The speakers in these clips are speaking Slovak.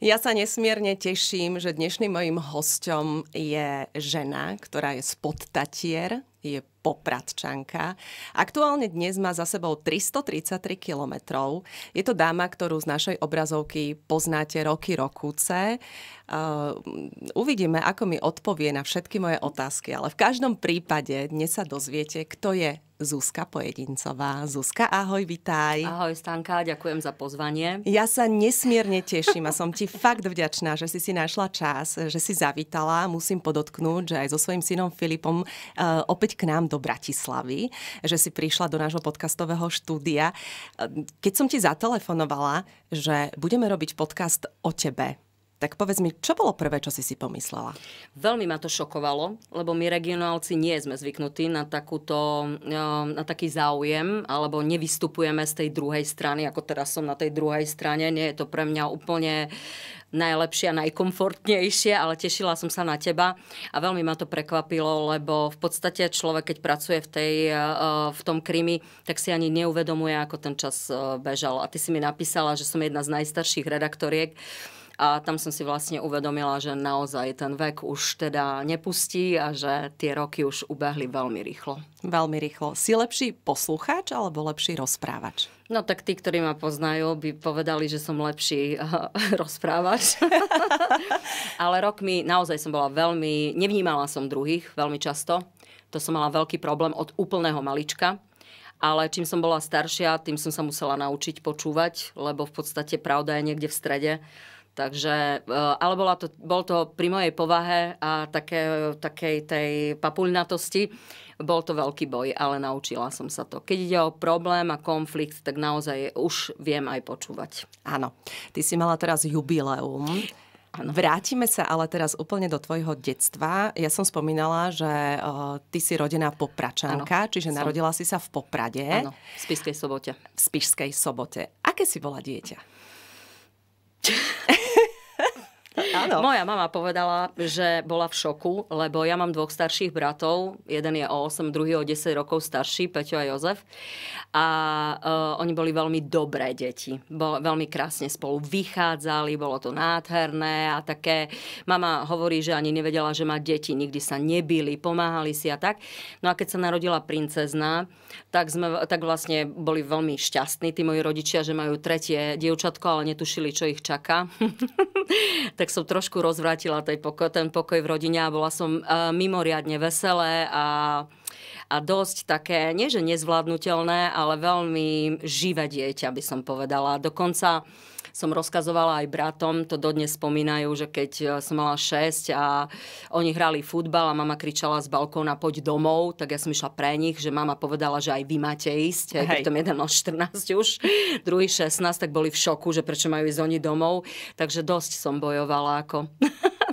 Ja sa nesmierne teším, že dnešným mojim hostom je žena, ktorá je spod Tatier, je popradčanka. Aktuálne dnes má za sebou 333 kilometrov. Je to dáma, ktorú z našej obrazovky poznáte roky rokúce. Uh, uvidíme, ako mi odpovie na všetky moje otázky, ale v každom prípade dnes sa dozviete, kto je Zuzka Pojedincová. Zuzka, ahoj, vitaj. Ahoj, Stanka, ďakujem za pozvanie. Ja sa nesmierne teším a som ti fakt vďačná, že si si našla čas, že si zavítala. Musím podotknúť, že aj so svojím synom Filipom e, opäť k nám do Bratislavy, že si prišla do nášho podcastového štúdia. E, keď som ti zatelefonovala, že budeme robiť podcast o tebe, tak povedz mi, čo bolo prvé, čo si si pomyslela? Veľmi ma to šokovalo, lebo my regionálci nie sme zvyknutí na, takúto, na taký záujem, alebo nevystupujeme z tej druhej strany, ako teraz som na tej druhej strane. Nie je to pre mňa úplne najlepšie a najkomfortnejšie, ale tešila som sa na teba a veľmi ma to prekvapilo, lebo v podstate človek, keď pracuje v, tej, eh, eh, v tom krimi, tak si ani neuvedomuje, ako ten čas eh, bežal. A ty si mi napísala, že som jedna z najstarších redaktoriek, a tam som si vlastne uvedomila, že naozaj ten vek už teda nepustí a že tie roky už ubehli veľmi rýchlo. Veľmi rýchlo. Si lepší poslucháč alebo lepší rozprávač? No tak tí, ktorí ma poznajú, by povedali, že som lepší eh, rozprávač. Ale mi naozaj som bola veľmi... Nevnímala som druhých veľmi často. To som mala veľký problém od úplného malička. Ale čím som bola staršia, tým som sa musela naučiť počúvať, lebo v podstate pravda je niekde v strede. Takže, e, ale bola to, bol to pri mojej povahe a také, takej tej papuľnatosti, bol to veľký boj, ale naučila som sa to. Keď ide o problém a konflikt, tak naozaj už viem aj počúvať. Áno. Ty si mala teraz jubileum. Ano. Vrátime sa ale teraz úplne do tvojho detstva. Ja som spomínala, že o, e, ty si rodená Popračanka, ano, čiže som. narodila si sa v Poprade. Áno, v Spišskej sobote. V Spišskej sobote. Aké si bola dieťa? Áno. Moja mama povedala, že bola v šoku, lebo ja mám dvoch starších bratov. Jeden je o 8, druhý o 10 rokov starší, Peťo a Jozef. A uh, oni boli veľmi dobré deti. Bol, veľmi krásne spolu vychádzali, bolo to nádherné a také. Mama hovorí, že ani nevedela, že má deti, nikdy sa nebili, pomáhali si a tak. No a keď sa narodila princezna, tak, sme, tak vlastne boli veľmi šťastní tí moji rodičia, že majú tretie dievčatko, ale netušili, čo ich čaká. tak tak som trošku rozvrátila tej poko- ten pokoj v rodine a bola som uh, mimoriadne veselé a, a dosť také, nie že nezvládnutelné, ale veľmi živé dieťa, by som povedala. Dokonca uh, som rozkazovala aj bratom, to dodnes spomínajú, že keď e, som mala 6 a oni hrali futbal a mama kričala z balkóna poď domov, tak ja som išla pre nich, že mama povedala, že aj vy máte ísť, Hej. keď tom jeden o 14 už, druhý 16, tak boli v šoku, že prečo majú ísť oni domov, takže dosť som bojovala ako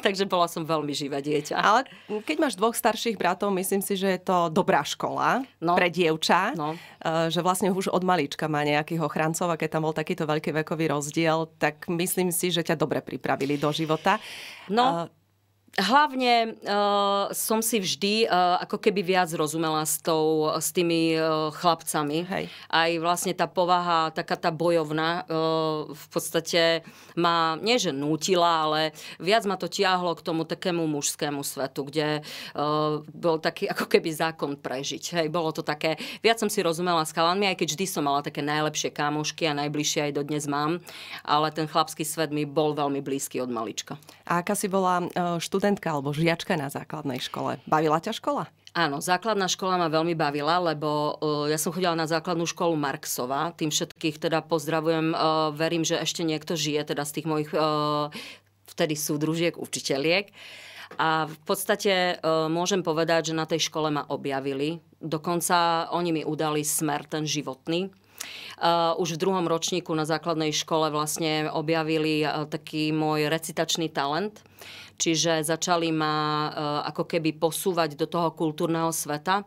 takže bola som veľmi živá dieťa. Ale keď máš dvoch starších bratov, myslím si, že je to dobrá škola no. pre dievča, no. Eh, že vlastne už od malička má nejakých ochrancov a keď tam bol takýto veľký vekový rozdiel, tak myslím si, že ťa dobre pripravili do života. No, eh, hlavne uh, som si vždy uh, ako keby viac rozumela s, tou, s tými uh, chlapcami. Hej. Aj vlastne tá povaha, taká tá bojovná, uh, v podstate ma, nie že nútila, ale viac ma to tiahlo k tomu takému mužskému svetu, kde uh, bol taký ako keby zákon prežiť. Hej, bolo to také, viac som si rozumela s chalanmi, aj keď vždy som mala také najlepšie kámošky a najbližšie aj dodnes mám, ale ten chlapský svet mi bol veľmi blízky od malička. A aká si bola uh, študent študentka alebo žiačka na základnej škole. Bavila ťa škola? Áno, základná škola ma veľmi bavila, lebo uh, ja som chodila na základnú školu Marksova. Tým všetkých teda pozdravujem. Uh, verím, že ešte niekto žije teda z tých mojich uh, vtedy súdružiek, učiteľiek. A v podstate môžem povedať, že na tej škole ma objavili. Dokonca oni mi udali smer ten životný. Uh, už v druhom ročníku na základnej škole vlastne objavili uh, taký môj recitačný talent. Čiže začali ma e, ako keby posúvať do toho kultúrneho sveta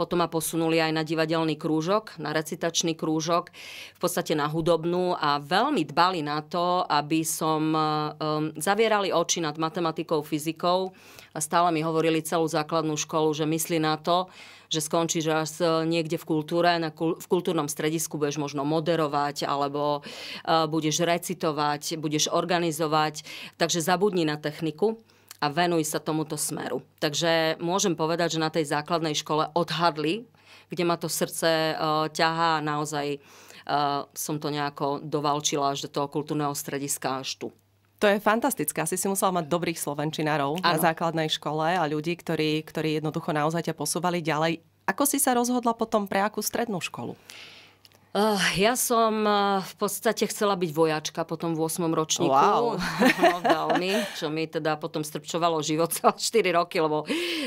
potom ma posunuli aj na divadelný krúžok, na recitačný krúžok, v podstate na hudobnú a veľmi dbali na to, aby som um, zavierali oči nad matematikou, fyzikou a stále mi hovorili celú základnú školu, že myslí na to, že skončíš až e, niekde v kultúre, na kul- v kultúrnom stredisku budeš možno moderovať alebo uh, budeš recitovať, budeš organizovať, takže zabudni na techniku a venuj sa tomuto smeru. Takže môžem povedať, že na tej základnej škole odhadli, kde ma to srdce uh, ťahá a naozaj uh, som to nejako dovalčila až do toho kultúrneho strediska až tu. To je fantastické. Asi si musela mať dobrých slovenčinárov ano. na základnej škole a ľudí, ktorí, ktorí jednoducho naozaj ťa posúvali ďalej. Ako si sa rozhodla potom pre akú strednú školu? Uh, Eh, ja som eh, v podstate chcela byť vojačka po tom 8. ročníku. Wow. No, veľmi, čo mi teda potom strpčovalo život 4 roky, lebo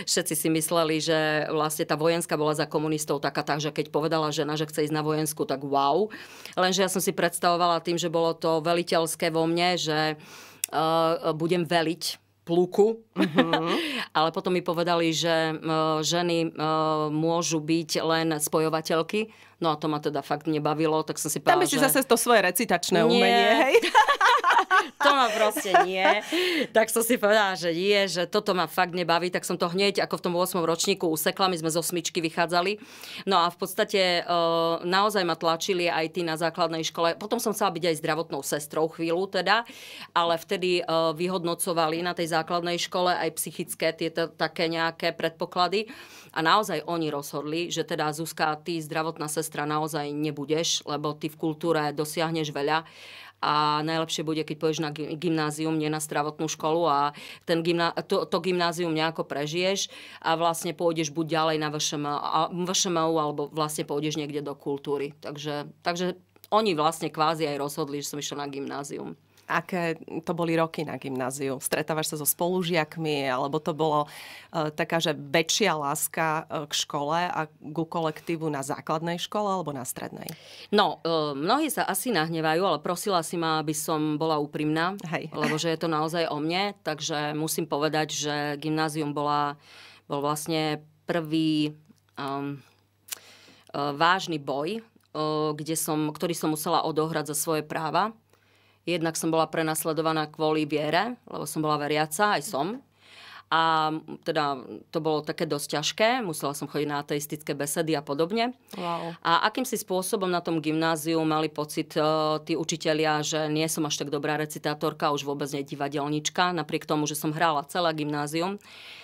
všetci si mysleli, že vlastne tá vojenská bola za komunistov taká tá, že keď povedala žena, že chce ísť na vojensku, tak wow. Lenže ja som si predstavovala tým, že bolo to veliteľské vo mne, že uh, budem veliť pluku. Mm-hmm. Ale potom mi povedali, že ženy môžu byť len spojovateľky. No a to ma teda fakt nebavilo, tak som si povedala, Tam si že... zase to svoje recitačné umenie, Nie. hej? to ma proste nie. Tak som si povedala, že nie, že toto ma fakt nebaví, tak som to hneď ako v tom 8. ročníku usekla, my sme zo smyčky vychádzali. No a v podstate eh, naozaj ma tlačili aj tí na základnej škole. Potom som chcela byť aj zdravotnou sestrou chvíľu teda, ale vtedy eh, vyhodnocovali na tej základnej škole aj psychické tieto také nejaké predpoklady. A naozaj oni rozhodli, že teda Zuzka, ty zdravotná sestra naozaj nebudeš, lebo ty v kultúre dosiahneš veľa a najlepšie bude, keď pôjdeš na gymnázium, nie na zdravotnú školu a ten gymná, to, to gymnázium nejako prežiješ a vlastne pôjdeš buď ďalej na VŠMU, VŠMU alebo vlastne pôjdeš niekde do kultúry. Takže, takže oni vlastne kvázi aj rozhodli, že som išla na gymnázium. Aké to boli roky na gymnáziu? Stretávaš sa so spolužiakmi, alebo to bolo e, taká, že väčšia láska e, k škole a ku kolektívu na základnej škole alebo na strednej? No, e, mnohí sa asi nahnevajú, ale prosila si ma, aby som bola úprimná, Hej. lebo že je to naozaj o mne, takže musím povedať, že gymnázium bola, bol vlastne prvý um, e, vážny boj kde som, ktorý som musela odohrať za svoje práva. Jednak som bola prenasledovaná kvôli viere, lebo som bola veriaca, aj som. A teda to bolo také dosť ťažké, musela som chodiť na ateistické besedy a podobne. Wow. A akýmsi spôsobom na tom gymnáziu mali pocit e, tí učitelia, že nie som až tak dobrá recitátorka, už vôbec nie divadelnička, napriek tomu, že som hrála celé gymnázium.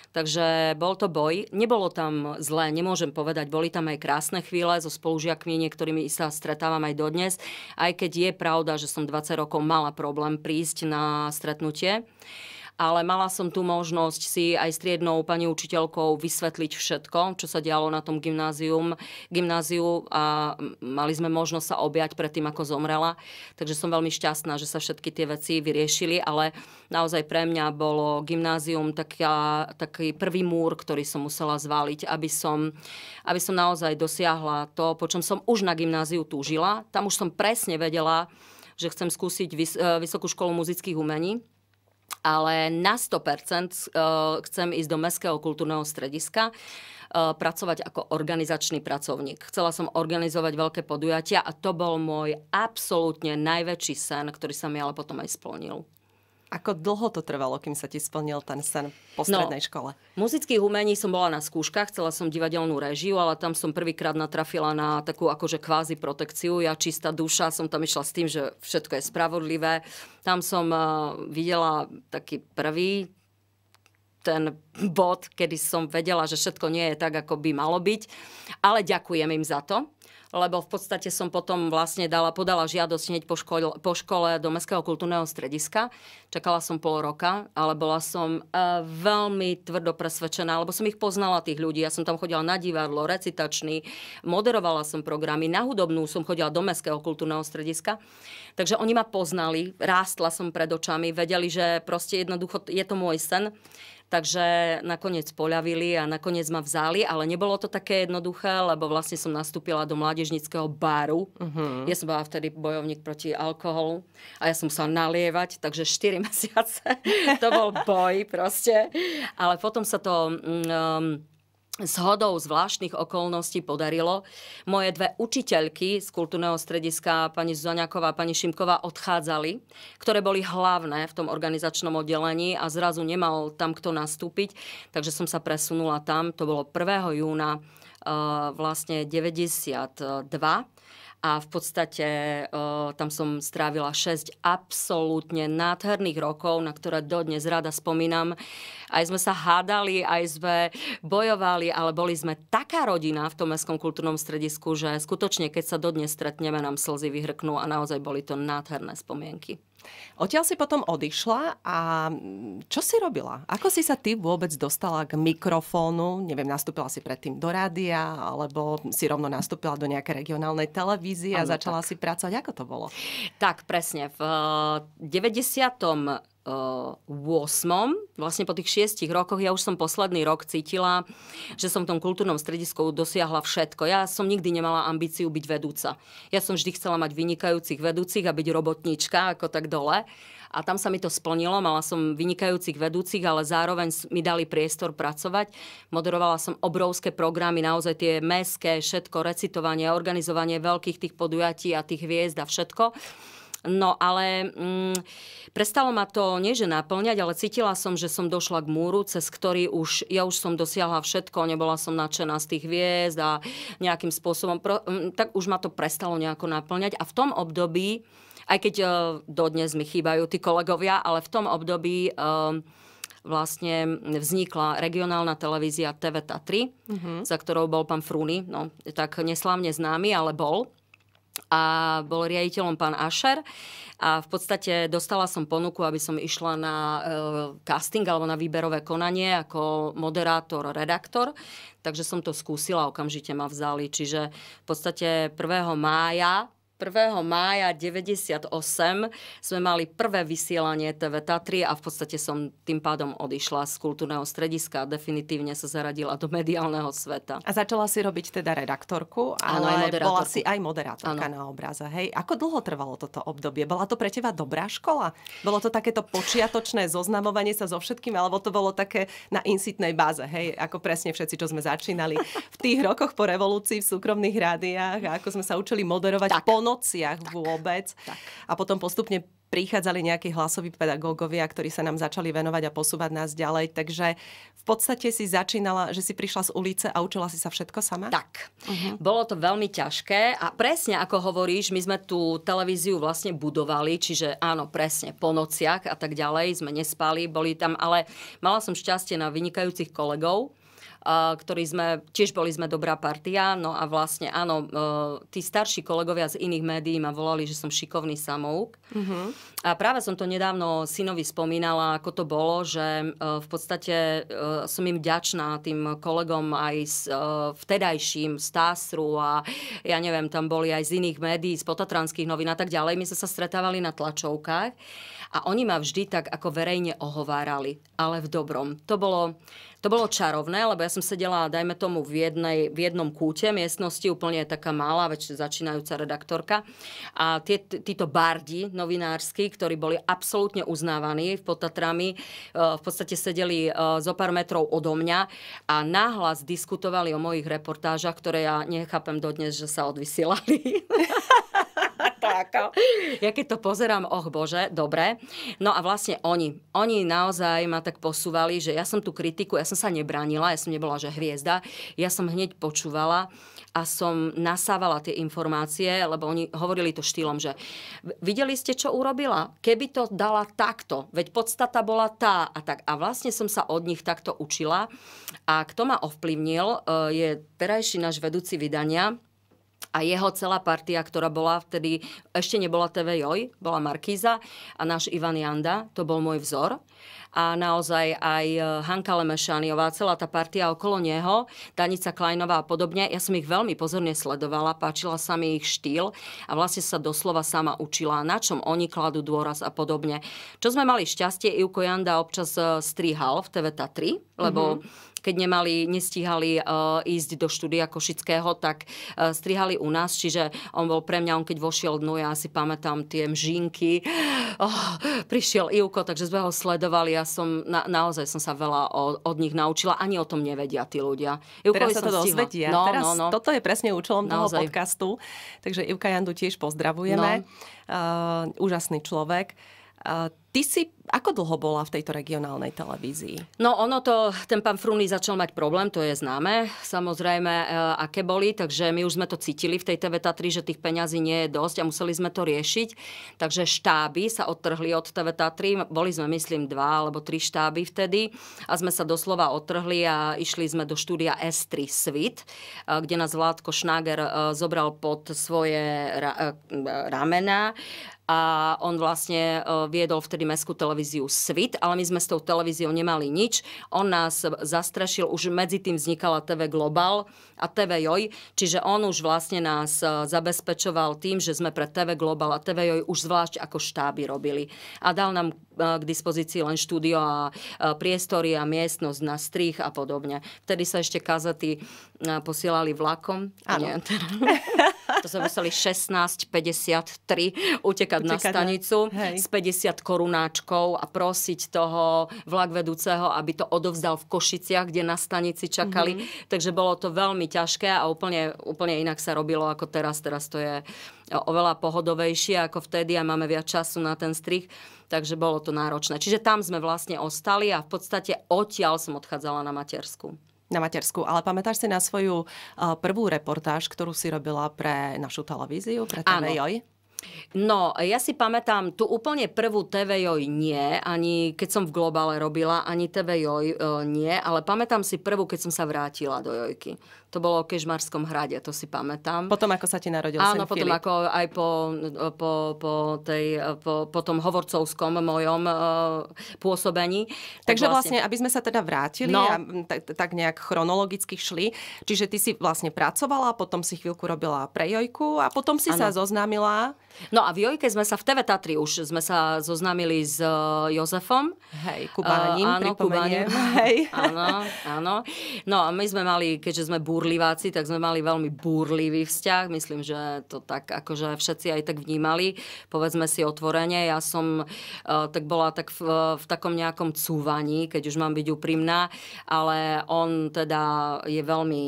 Takže bol to boj. Nebolo tam zlé, nemôžem povedať. Boli tam aj krásne chvíle so spolužiakmi, niektorými sa stretávam aj dodnes. Aj keď je pravda, že som 20 rokov mala problém prísť na stretnutie ale mala som tu možnosť si aj striednou pani učiteľkou vysvetliť všetko, čo sa dialo na tom gymnázium, gymnáziu a mali sme možnosť sa objať predtým, ako zomrela. Takže som veľmi šťastná, že sa všetky tie veci vyriešili, ale naozaj pre mňa bolo gymnázium taký, taký prvý múr, ktorý som musela zváliť, aby som, aby som naozaj dosiahla to, po čom som už na gymnáziu túžila. Tam už som presne vedela, že chcem skúsiť vys- e, Vysokú školu muzických umení ale na 100% e, chcem ísť do Mestského kultúrneho strediska e, pracovať ako organizačný pracovník. Chcela som organizovať veľké podujatia a to bol môj absolútne najväčší sen, ktorý sa mi ale potom aj splnil. Ako dlho to trvalo, kým sa ti splnil ten sen po strednej no, škole? Muzických umení som bola na skúškach, chcela som divadelnú režiu, ale tam som prvýkrát natrafila na takú akože kvázi protekciu. Ja čistá duša, som tam išla s tým, že všetko je spravodlivé. Tam som uh, videla taký prvý ten bod, kedy som vedela, že všetko nie je tak, ako by malo byť. Ale ďakujem im za to, lebo v podstate som potom vlastne dala, podala žiadosť hneď po škole, po škole do Mestského kultúrneho strediska. Čakala som pol roka, ale bola som e, veľmi tvrdo presvedčená, lebo som ich poznala, tých ľudí. Ja som tam chodila na divadlo, recitačný, moderovala som programy, na hudobnú som chodila do Mestského kultúrneho strediska. Takže oni ma poznali, rástla som pred očami, vedeli, že proste jednoducho je to môj sen. Takže nakoniec poľavili a nakoniec ma vzali, ale nebolo to také jednoduché, lebo vlastne som nastúpila do mládežnického baru. Uh-huh. Ja som bola vtedy bojovník proti alkoholu a ja som musela nalievať, takže 4 mesiace to bol boj proste. Ale potom sa to... Mm, um, s hodou zvláštnych okolností podarilo. Moje dve učiteľky z kultúrneho strediska, pani Zuzaniaková a pani Šimková, odchádzali, ktoré boli hlavné v tom organizačnom oddelení a zrazu nemal tam kto nastúpiť, takže som sa presunula tam. To bolo 1. júna eh, vlastne 92 a v podstate uh, tam som strávila 6 absolútne nádherných rokov, na ktoré dodnes rada spomínam. Aj sme sa hádali, aj sme bojovali, ale boli sme taká rodina v tom Mestskom kultúrnom stredisku, že skutočne, keď sa dodnes stretneme, nám slzy vyhrknú a naozaj boli to nádherné spomienky. Odtiaľ si potom odišla a mm, čo si robila? Ako si sa ty vôbec dostala k mikrofónu? Neviem, nastúpila si predtým do rádia, alebo si rovno nastúpila do nejakej regionálnej televízie a začala tak. si pracovať. Ako to bolo? Tak, presne. V 90. Eh, 8. Vlastne po tých 6 rokoch, ja už som posledný rok cítila, že som v tom kultúrnom stredisku dosiahla všetko. Ja som nikdy nemala ambíciu byť vedúca. Ja som vždy chcela mať vynikajúcich vedúcich a byť robotníčka, ako tak dole. A tam sa mi to splnilo, mala som vynikajúcich vedúcich, ale zároveň mi dali priestor pracovať. Moderovala som obrovské programy, naozaj tie meské, všetko, recitovanie, organizovanie veľkých tých podujatí a tých hviezd a všetko. No ale mm, prestalo ma to nie že naplňať, ale cítila som, že som došla k múru, cez ktorý už, ja už som dosiahla všetko, nebola som nadšená z tých hviezd a nejakým spôsobom, pro, mm, tak už ma to prestalo nejako naplňať a v tom období, aj keď uh, dodnes mi chýbajú tí kolegovia, ale v tom období... uh, vlastne vznikla regionálna televízia tv Tatry, mm-hmm. za ktorou bol pán Frúny, no, tak neslávne známy, ale bol a bol riaditeľom pán Ašer a v podstate dostala som ponuku, aby som išla na e, casting alebo na výberové konanie ako moderátor, redaktor. Takže som to skúsila, okamžite ma vzali. Čiže v podstate 1. mája 1. mája 98 sme mali prvé vysielanie TV Tatry a v podstate som tým pádom odišla z kultúrneho strediska a definitívne sa zaradila do mediálneho sveta. A začala si robiť teda redaktorku, ale ano, bola si aj moderátorka ano. na obraze. Hej. Ako dlho trvalo toto obdobie? Bola to pre teba dobrá škola? Bolo to takéto počiatočné zoznamovanie sa so všetkým, alebo to bolo také na insitnej báze, hej, ako presne všetci, čo sme začínali v tých rokoch po revolúcii v súkromných rádiách ako sme sa učili moderovať tak nociach vôbec. Tak. A potom postupne prichádzali nejakí hlasoví pedagógovia, ktorí sa nám začali venovať a posúvať nás ďalej. Takže v podstate si začínala, že si prišla z ulice a učila si sa všetko sama? Tak. Uh-huh. Bolo to veľmi ťažké a presne ako hovoríš, my sme tú televíziu vlastne budovali, čiže áno, presne, po nociach a tak ďalej sme nespali, boli tam, ale mala som šťastie na vynikajúcich kolegov, Eh, ktorí sme, tiež boli sme dobrá partia, no a vlastne áno, eh, tí starší kolegovia z iných médií ma volali, že som šikovný samouk. Uh-huh. A práve som to nedávno synovi spomínala, ako to bolo, že eh, v podstate som im ďačná tým kolegom aj s vtedajším, z Tásru a ja neviem, tam boli aj z iných médií, z potatranských novín a tak ďalej. My sme sa stretávali na tlačovkách a oni ma vždy tak ako verejne ohovárali, ale v dobrom. To bolo to bolo čarovné, lebo ja som sedela, dajme tomu, v, jednej, v jednom kúte miestnosti, úplne taká malá, več začínajúca redaktorka. A tie, títo bardi novinársky, ktorí boli absolútne uznávaní v Podtatrami, e, v podstate sedeli e, zo pár metrov odo mňa a náhlas diskutovali o mojich reportážach, ktoré ja nechápem dodnes, že sa odvysielali. ako. Ja keď to pozerám, oh bože, dobre. No a vlastne oni, oni naozaj ma tak posúvali, že ja som tú kritiku, ja som sa nebránila, ja som nebola, že hviezda. Ja som hneď počúvala a som nasávala tie informácie, lebo oni hovorili to štýlom, že videli ste, čo urobila? Keby to dala takto, veď podstata bola tá a tak. A vlastne som sa od nich takto učila. A kto ma ovplyvnil, eh, je terajší náš vedúci vydania, a jeho celá partia, ktorá bola vtedy, ešte nebola TV Joj, bola Markíza a náš Ivan Janda, to bol môj vzor. A naozaj aj e, Hanka Lemešaniová, celá tá partia okolo neho, Danica Kleinová a podobne, ja som ich veľmi pozorne sledovala, páčila sa mi ich štýl a vlastne sa doslova sama učila, na čom oni kladú dôraz a podobne. Čo sme mali šťastie, Ivko Janda občas e, strihal v TV Tatry, lebo mm-hmm keď nemali, nestíhali eh, ísť do štúdia Košického, tak eh, strihali u nás, čiže on bol pre mňa, on keď vošiel dnu, ja si pamätám tie mžinky, oh, prišiel Ivko, takže sme ho sledovali, ja som, na, naozaj som sa veľa o, od nich naučila, ani o tom nevedia tí ľudia. Ivko, teraz sa to dozvedia, no, teraz, no, no. toto je presne účelom naozaj. toho podcastu, takže Ivka Jandu tiež pozdravujeme, no. uh, úžasný človek. Ty si ako dlho bola v tejto regionálnej televízii? No ono to, ten pán Frúny začal mať problém, to je známe, samozrejme, e, aké boli, takže my už sme to cítili v tej TV Tatry, že tých peňazí nie je dosť a museli sme to riešiť. Takže štáby sa odtrhli od TV Tatry, boli sme myslím dva alebo tri štáby vtedy a sme sa doslova odtrhli a išli sme do štúdia S3 Svit, e, kde nás Vládko Šnáger e, zobral pod svoje ra- e, ramena a on vlastne e, viedol vtedy mestskú televíziu Svit, ale my sme s tou televíziou nemali nič. On nás zastrašil, už medzi tým vznikala TV Global a TV Joj, čiže on už vlastne nás e, zabezpečoval tým, že sme pre TV Global a TV Joj už zvlášť ako štáby robili. A dal nám e, k dispozícii len štúdio a priestory a miestnosť na strých a podobne. Vtedy sa ešte kazety posielali vlakom. Áno. Teda- To sme museli 16,53 utekať, na stanicu na... s 50 korunáčkov a prosiť toho vlak vedúceho, aby to odovzdal v Košiciach, kde na stanici čakali. Mm-hmm. Takže bolo to veľmi ťažké a úplne, úplne inak sa robilo ako teraz. Teraz to je oveľa pohodovejšie ako vtedy a máme viac času na ten strich, takže bolo to náročné. Čiže tam sme vlastne ostali a v podstate odtiaľ som odchádzala na matersku na matersku. Ale pamätáš si na svoju eh, prvú reportáž, ktorú si robila pre našu televíziu, pre TVJ? Áno. No, ja si pamätám, tu úplne prvú TVJ nie, ani keď som v Globále robila, ani TVJ eh, nie, ale pamätám si prvú, keď som sa vrátila do Jojky. To bolo o Kežmarskom hrade, to si pamätám. Potom, ako sa ti narodil Áno, sem potom Filip. ako aj po, po, po, tej, po, po tom hovorcovskom mojom uh, pôsobení. Takže tak vlastne... vlastne, aby sme sa teda vrátili no. a tak, tak nejak chronologicky šli, čiže ty si vlastne pracovala, potom si chvíľku robila pre Jojku a potom si ano. sa zoznámila. No a v Jojke sme sa v TV Tatri už sme sa zoznámili s e, Jozefom. Hej, Kubánim, e, uh, áno, Kubánim. Hej. Áno, áno. No a my sme mali, keďže sme búrali, búrliváci, tak sme mali veľmi búrlivý vzťah. Myslím, že to tak akože všetci aj tak vnímali. Povedzme si otvorene, ja som e, tak bola tak v, v takom nejakom cúvaní, keď už mám byť úprimná, ale on teda je veľmi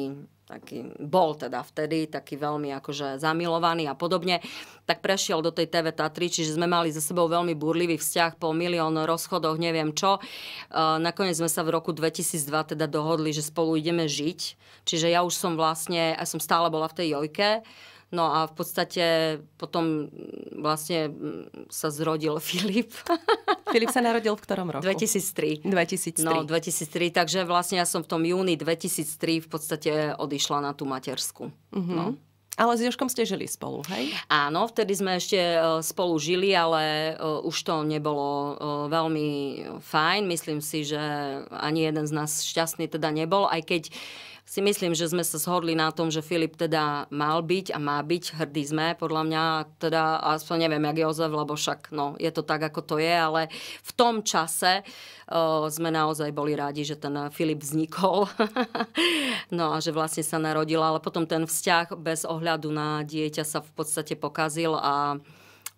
taký, bol teda vtedy taký veľmi akože zamilovaný a podobne, tak prešiel do tej TV Tatry, čiže sme mali za sebou veľmi burlivý vzťah po milión rozchodoch, neviem čo. E, nakoniec sme sa v roku 2002 teda dohodli, že spolu ideme žiť. Čiže ja už som vlastne, ja som stále bola v tej jojke, No a v podstate potom mm, vlastne mm, sa zrodil Filip. Filip sa narodil v ktorom roku? 2003. 2003. No, 2003, takže vlastne ja som v tom júni 2003 v podstate odišla na tú matersku. Mm-hmm. No. Ale s Joškom ste žili spolu, hej? Áno, vtedy sme ešte e, spolu žili, ale e, už to nebolo e, veľmi fajn. Myslím si, že ani jeden z nás šťastný teda nebol, aj keď si myslím, že sme sa shodli na tom, že Filip teda mal byť a má byť, Hrdý sme, podľa mňa, teda aspoň neviem, jak Jozef, lebo však no, je to tak, ako to je, ale v tom čase uh, sme naozaj boli rádi, že ten Filip vznikol, no a že vlastne sa narodil, ale potom ten vzťah bez ohľadu na dieťa sa v podstate pokazil a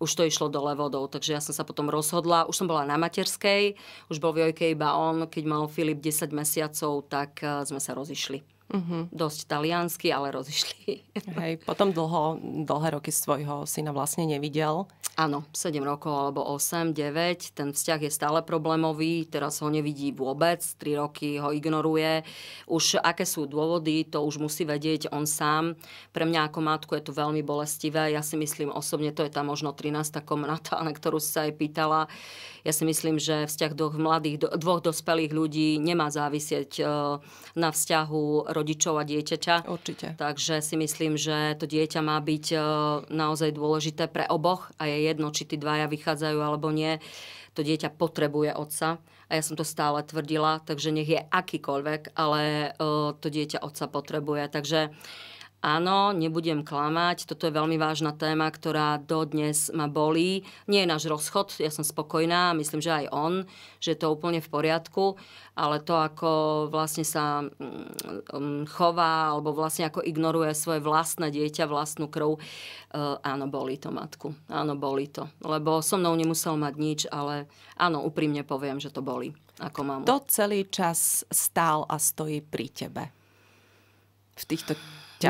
už to išlo dole vodou, takže ja som sa potom rozhodla, už som bola na materskej, už bol v Jojke iba on, keď mal Filip 10 mesiacov, tak e, sme sa rozišli. Uh-huh. Dosť taliansky, ale rozišli. Hej, potom dlho, dlhé roky svojho syna vlastne nevidel. Áno, 7 rokov alebo 8, 9. Ten vzťah je stále problémový, teraz ho nevidí vôbec, 3 roky ho ignoruje. Už aké sú dôvody, to už musí vedieť on sám. Pre mňa ako matku je to veľmi bolestivé. Ja si myslím osobne, to je tá možno 13. komnata, na ktorú sa aj pýtala. Ja si myslím, že vzťah dvoch mladých, dvoch dospelých ľudí nemá závisieť eh, na vzťahu rodičov a dieťaťa. Určite. Takže si myslím, že to dieťa má byť e, naozaj dôležité pre oboch a je jedno, či tí dvaja vychádzajú alebo nie. To dieťa potrebuje otca a ja som to stále tvrdila, takže nech je akýkoľvek, ale e, to dieťa otca potrebuje. Takže Áno, nebudem klamať, toto je veľmi vážna téma, ktorá dodnes ma bolí. Nie je náš rozchod, ja som spokojná, myslím, že aj on, že je to úplne v poriadku, ale to, ako vlastne sa mm, mm, chová, alebo vlastne ako ignoruje svoje vlastné dieťa, vlastnú krv, e, áno, bolí to matku, áno, bolí to. Lebo so mnou nemusel mať nič, ale áno, úprimne poviem, že to bolí ako mamu. To celý čas stál a stojí pri tebe v týchto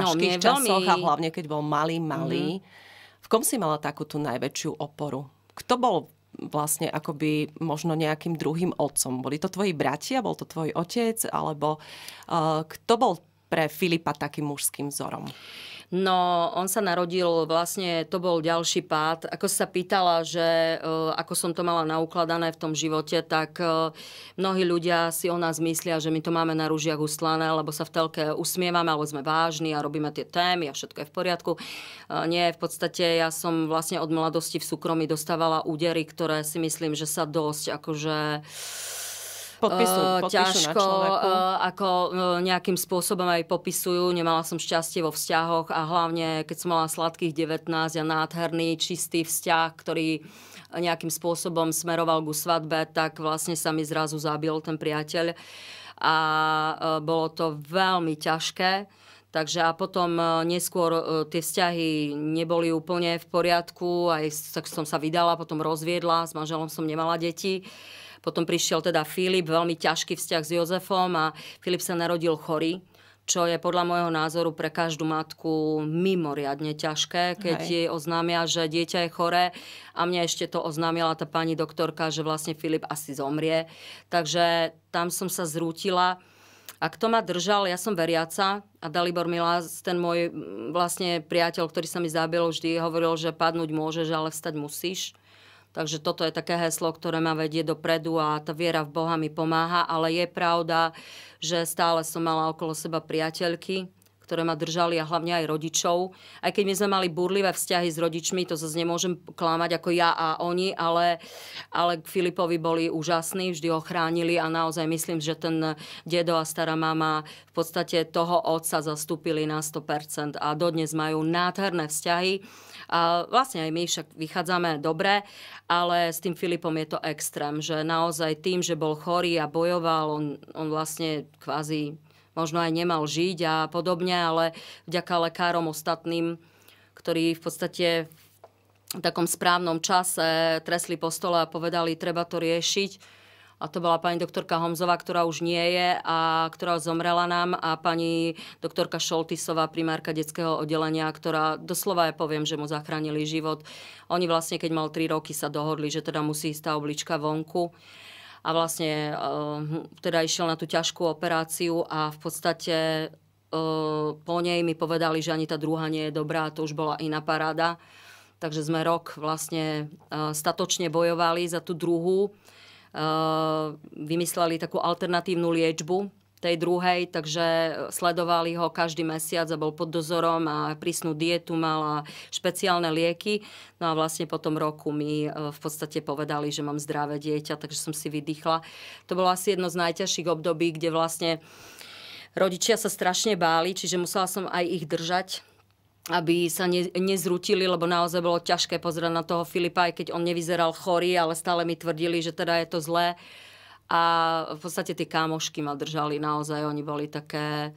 No, ťažkých no, časoch veľmi... a hlavne keď bol malý, malý. Mm-hmm. V kom si mala takú tú najväčšiu oporu? Kto bol vlastne akoby možno nejakým druhým otcom? Boli to tvoji bratia, bol to tvoj otec, alebo uh, kto bol pre Filipa takým mužským vzorom? No, on sa narodil, vlastne to bol ďalší pád. Ako sa pýtala, že e, ako som to mala naukladané v tom živote, tak e, mnohí ľudia si o nás myslia, že my to máme na rúžiach uslané, lebo sa v telke usmievame, alebo sme vážni a robíme tie témy a všetko je v poriadku. E, nie, v podstate ja som vlastne od mladosti v súkromí dostávala údery, ktoré si myslím, že sa dosť akože podpisu, podpisu ťažko, na človeku. ako nejakým spôsobom aj popisujú. Nemala som šťastie vo vzťahoch a hlavne, keď som mala sladkých 19 a nádherný, čistý vzťah, ktorý nejakým spôsobom smeroval ku svadbe, tak vlastne sa mi zrazu zabil ten priateľ. A bolo to veľmi ťažké. Takže a potom neskôr tie vzťahy neboli úplne v poriadku, aj tak som sa vydala, potom rozviedla, s manželom som nemala deti. Uh, potom prišiel teda Filip, veľmi ťažký vzťah s Jozefom a Filip sa narodil chorý čo je podľa môjho názoru pre každú matku mimoriadne ťažké, keď Hej. jej oznámia, že dieťa je choré a mne ešte to oznámila tá pani doktorka, že vlastne Filip asi zomrie. Takže tam som sa zrútila. A kto ma držal, ja som veriaca a Dalibor Milás, ten môj vlastne priateľ, ktorý sa mi zabil, vždy hovoril, že padnúť môžeš, ale vstať musíš. Takže toto je také heslo, ktoré ma vedie dopredu a tá viera v Boha mi pomáha, ale je pravda, že stále som mala okolo seba priateľky, ktoré ma držali a hlavne aj rodičov. Aj keď my sme mali burlivé vzťahy s rodičmi, to zase nemôžem klamať ako ja a oni, ale, ale Filipovi boli úžasní, vždy ho chránili a naozaj myslím, že ten dedo a stará mama v podstate toho otca zastúpili na 100% a dodnes majú nádherné vzťahy a vlastne aj my však vychádzame dobre, ale s tým Filipom je to extrém, že naozaj tým, že bol chorý a bojoval, on, on vlastne kvázi možno aj nemal žiť a podobne, ale vďaka lekárom ostatným, ktorí v podstate v takom správnom čase tresli po stole a povedali, treba to riešiť, a to bola pani doktorka Homzová, ktorá už nie je a ktorá zomrela nám a pani doktorka Šoltisová, primárka detského oddelenia, ktorá doslova ja poviem, že mu zachránili život. Oni vlastne, keď mal 3 roky, sa dohodli, že teda musí ísť tá oblička vonku a vlastne eh, teda išiel na tú ťažkú operáciu a v podstate eh, po nej mi povedali, že ani tá druhá nie je dobrá, to už bola iná paráda. Takže sme rok vlastne eh, statočne bojovali za tú druhú. Ehm, vymysleli takú alternatívnu liečbu tej druhej, takže sledovali ho každý mesiac a bol pod dozorom a prísnu dietu mal a špeciálne lieky. No a vlastne po tom roku mi e, v podstate povedali, že mám zdravé dieťa, takže som si vydýchla. To bolo asi jedno z najťažších období, kde vlastne rodičia sa strašne báli, čiže musela som aj ich držať aby sa ne, nezrutili, lebo naozaj bolo ťažké pozerať na toho Filipa, aj keď on nevyzeral chorý, ale stále mi tvrdili, že teda je to zlé. A v podstate tie kámošky ma držali naozaj, oni boli také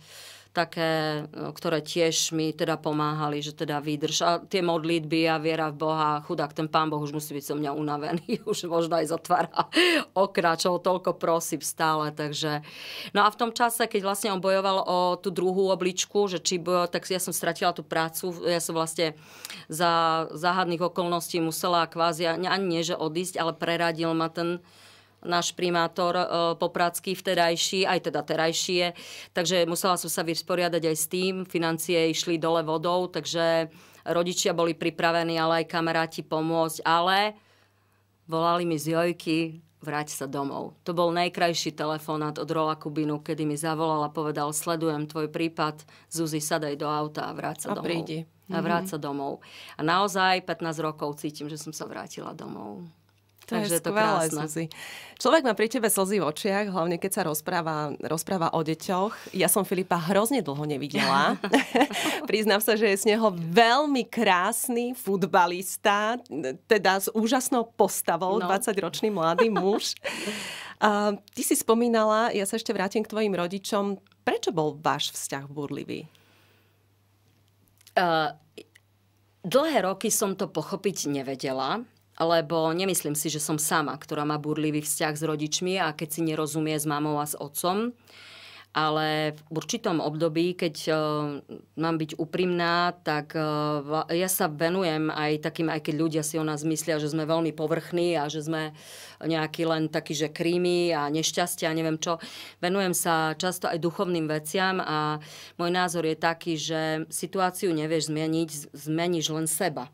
také, e, ktoré tiež mi teda pomáhali, že teda výdrž. A tie modlitby a viera v Boha, chudák, ten pán Boh už musí byť so mňa unavený, už možno aj zatvára okra, čo ho toľko prosím stále. Takže... No a v tom čase, keď vlastne on bojoval o tú druhú obličku, že či bojo, tak ja som stratila tú prácu, ja som vlastne za záhadných okolností musela kvázi, ani nie, že odísť, ale preradil ma ten náš primátor e, popracký vtedajší, aj teda terajšie. Takže musela som sa vysporiadať aj s tým. Financie išli dole vodou, takže rodičia boli pripravení, ale aj kamaráti pomôcť. Ale volali mi z Jojky, vráť sa domov. To bol najkrajší telefonát od Rola Kubinu, kedy mi zavolal a povedal, sledujem tvoj prípad, Zuzi, sadaj do auta a vráť sa a domov. Prídi. A vráť mhm. sa domov. A naozaj 15 rokov cítim, že som sa vrátila domov. To Takže je to skvelé, krásne. Človek má pri tebe slzy v očiach, hlavne keď sa rozpráva, rozpráva o deťoch. Ja som Filipa hrozne dlho nevidela. Priznám sa, že je z neho veľmi krásny futbalista, teda s úžasnou postavou, no. 20-ročný mladý muž. A, ty si spomínala, ja sa ešte vrátim k tvojim rodičom, prečo bol váš vzťah burlivý? Uh, dlhé roky som to pochopiť nevedela lebo nemyslím si, že som sama, ktorá má burlivý vzťah s rodičmi a keď si nerozumie s mamou a s otcom. Ale v určitom období, keď uh, mám byť úprimná, tak uh, ja sa venujem aj takým, aj keď ľudia si o nás myslia, že sme veľmi povrchní a že sme nejaký len taký, že krímy a nešťastia a neviem čo. Venujem sa často aj duchovným veciam a môj názor je taký, že situáciu nevieš zmeniť, zmeníš len seba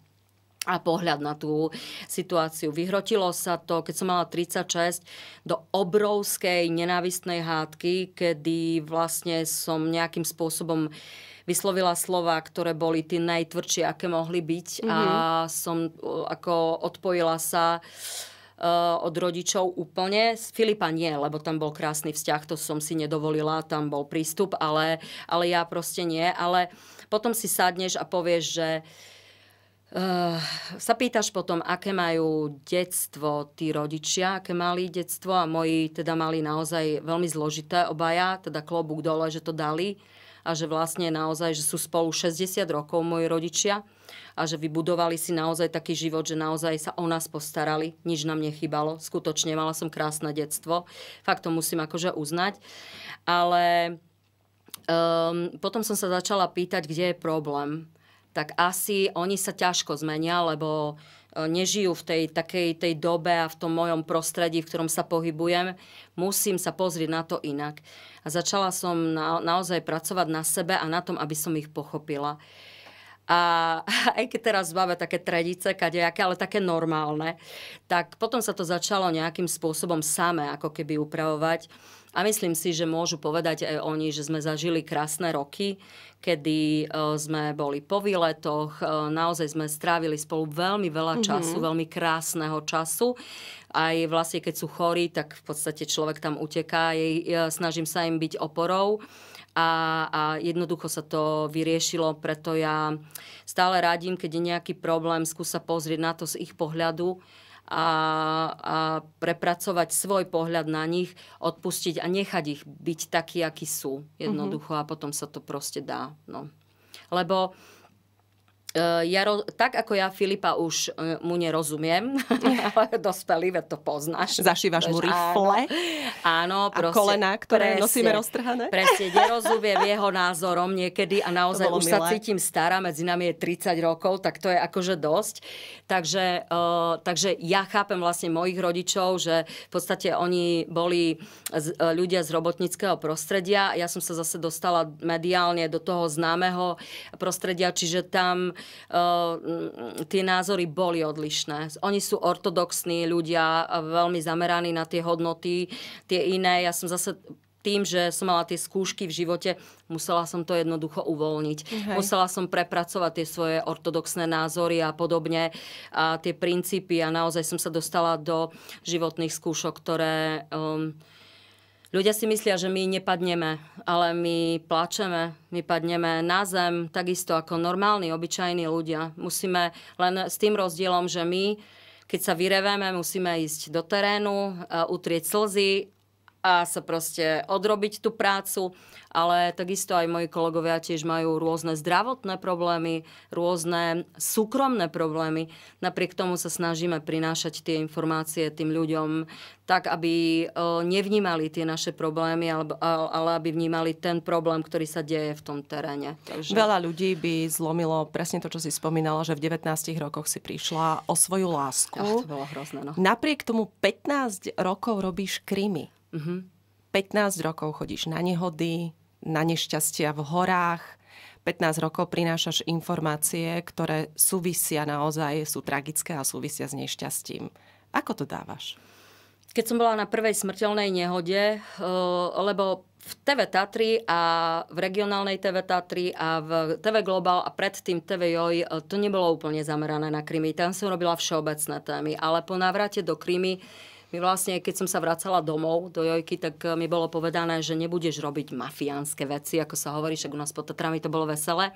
a pohľad na tú situáciu. Vyhrotilo sa to, keď som mala 36, do obrovskej nenávistnej hádky, kedy vlastne som nejakým spôsobom vyslovila slova, ktoré boli tie najtvrdšie, aké mohli byť mm-hmm. a mhm. som ako odpojila sa e, od rodičov úplne. S Filipa nie, lebo tam bol krásny vzťah, to som si nedovolila, tam bol prístup, ale, ale ja proste nie. Ale potom si sadneš a povieš, že uh, Uh, sa pýtaš potom, aké majú detstvo tí rodičia, aké mali detstvo a moji teda mali naozaj veľmi zložité obaja, teda klobúk dole, že to dali a že vlastne naozaj, že sú spolu 60 rokov moji rodičia a že vybudovali si naozaj taký život, že naozaj sa o nás postarali, nič nám nechybalo, skutočne mala som krásne detstvo, fakt to musím akože uznať, ale um, potom som sa začala pýtať, kde je problém tak asi oni sa ťažko zmenia, lebo e, nežijú v tej takej tej dobe a v tom mojom prostredí, v ktorom sa pohybujem, musím sa pozrieť na to inak. A začala som na, naozaj pracovať na sebe a na tom, aby som ich pochopila. A aj keď teraz máme také tradice, kadejaké, ale také normálne, tak potom sa to začalo nejakým spôsobom samé ako keby upravovať a myslím si, že môžu povedať aj oni, že sme zažili krásne roky, kedy e, sme boli po výletoch, e, naozaj sme strávili spolu veľmi veľa mhm. času, mm-hmm. veľmi krásneho času. Aj vlastne, keď sú chorí, tak v podstate človek tam uteká. Ja e, snažím sa im byť oporou a, a jednoducho sa to vyriešilo, preto ja stále radím, keď je nejaký problém, skúsa pozrieť na to z ich pohľadu, a, a prepracovať svoj pohľad na nich, odpustiť a nechať ich byť takí, akí sú. Jednoducho mm-hmm. a potom sa to proste dá. No. Lebo Eh, ja, tak ako ja Filipa už eh, mu nerozumiem, ale dospelý, veď to poznáš. Zašívaš mu rifle áno, áno, proste, kolena, ktoré presne, nosíme roztrhané. Presne, nerozumiem jeho názorom niekedy a naozaj už milé. sa cítim stará, medzi nami je 30 rokov, tak to je akože dosť. Takže, uh, takže ja chápem vlastne mojich rodičov, že v podstate oni boli z, uh, ľudia z robotníckého prostredia. Ja som sa zase dostala mediálne do toho známeho prostredia, čiže tam Eh, mm, tie názory boli odlišné. Oni sú ortodoxní ľudia, veľmi zameraní na tie hodnoty, tie iné. Ja som zase tým, že som mala tie skúšky v živote, musela som to jednoducho uvoľniť. Okay. Musela som prepracovať tie svoje ortodoxné názory a podobne, a tie princípy a naozaj som sa dostala do životných skúšok, ktoré... Um, Ľudia si myslia, že my nepadneme, ale my plačeme, my padneme na zem, takisto ako normálni, obyčajní ľudia. Musíme len s tým rozdielom, že my, keď sa vyreveme, musíme ísť do terénu, e, utrieť slzy a sa proste odrobiť tú prácu, ale takisto aj moji kolegovia tiež majú rôzne zdravotné problémy, rôzne súkromné problémy. Napriek tomu sa snažíme prinášať tie informácie tým ľuďom tak, aby e, nevnímali tie naše problémy, ale aby vnímali ten problém, ktorý sa deje v tom teréne. Takže... Veľa ľudí by zlomilo presne to, čo si spomínala, že v 19 rokoch si prišla o svoju lásku. Ach, to bolo hrozné, no. Napriek tomu 15 rokov robíš krimi. Mm-hmm. 15 rokov chodíš na nehody, na nešťastia v horách. 15 rokov prinášaš informácie, ktoré súvisia naozaj, sú tragické a súvisia s nešťastím. Ako to dávaš? Keď som bola na prvej smrteľnej nehode, eh, lebo v TV Tatry a v regionálnej TV Tatry a v TV Global a predtým TV Joj eh, to nebolo úplne zamerané na krimi. Tam som robila všeobecné témy, ale po návrate do krimi my vlastne, keď som sa vracala domov do Jojky, tak e, mi bolo povedané, že nebudeš robiť mafiánske veci, ako sa hovorí, však u nás pod Tatrami to bolo veselé,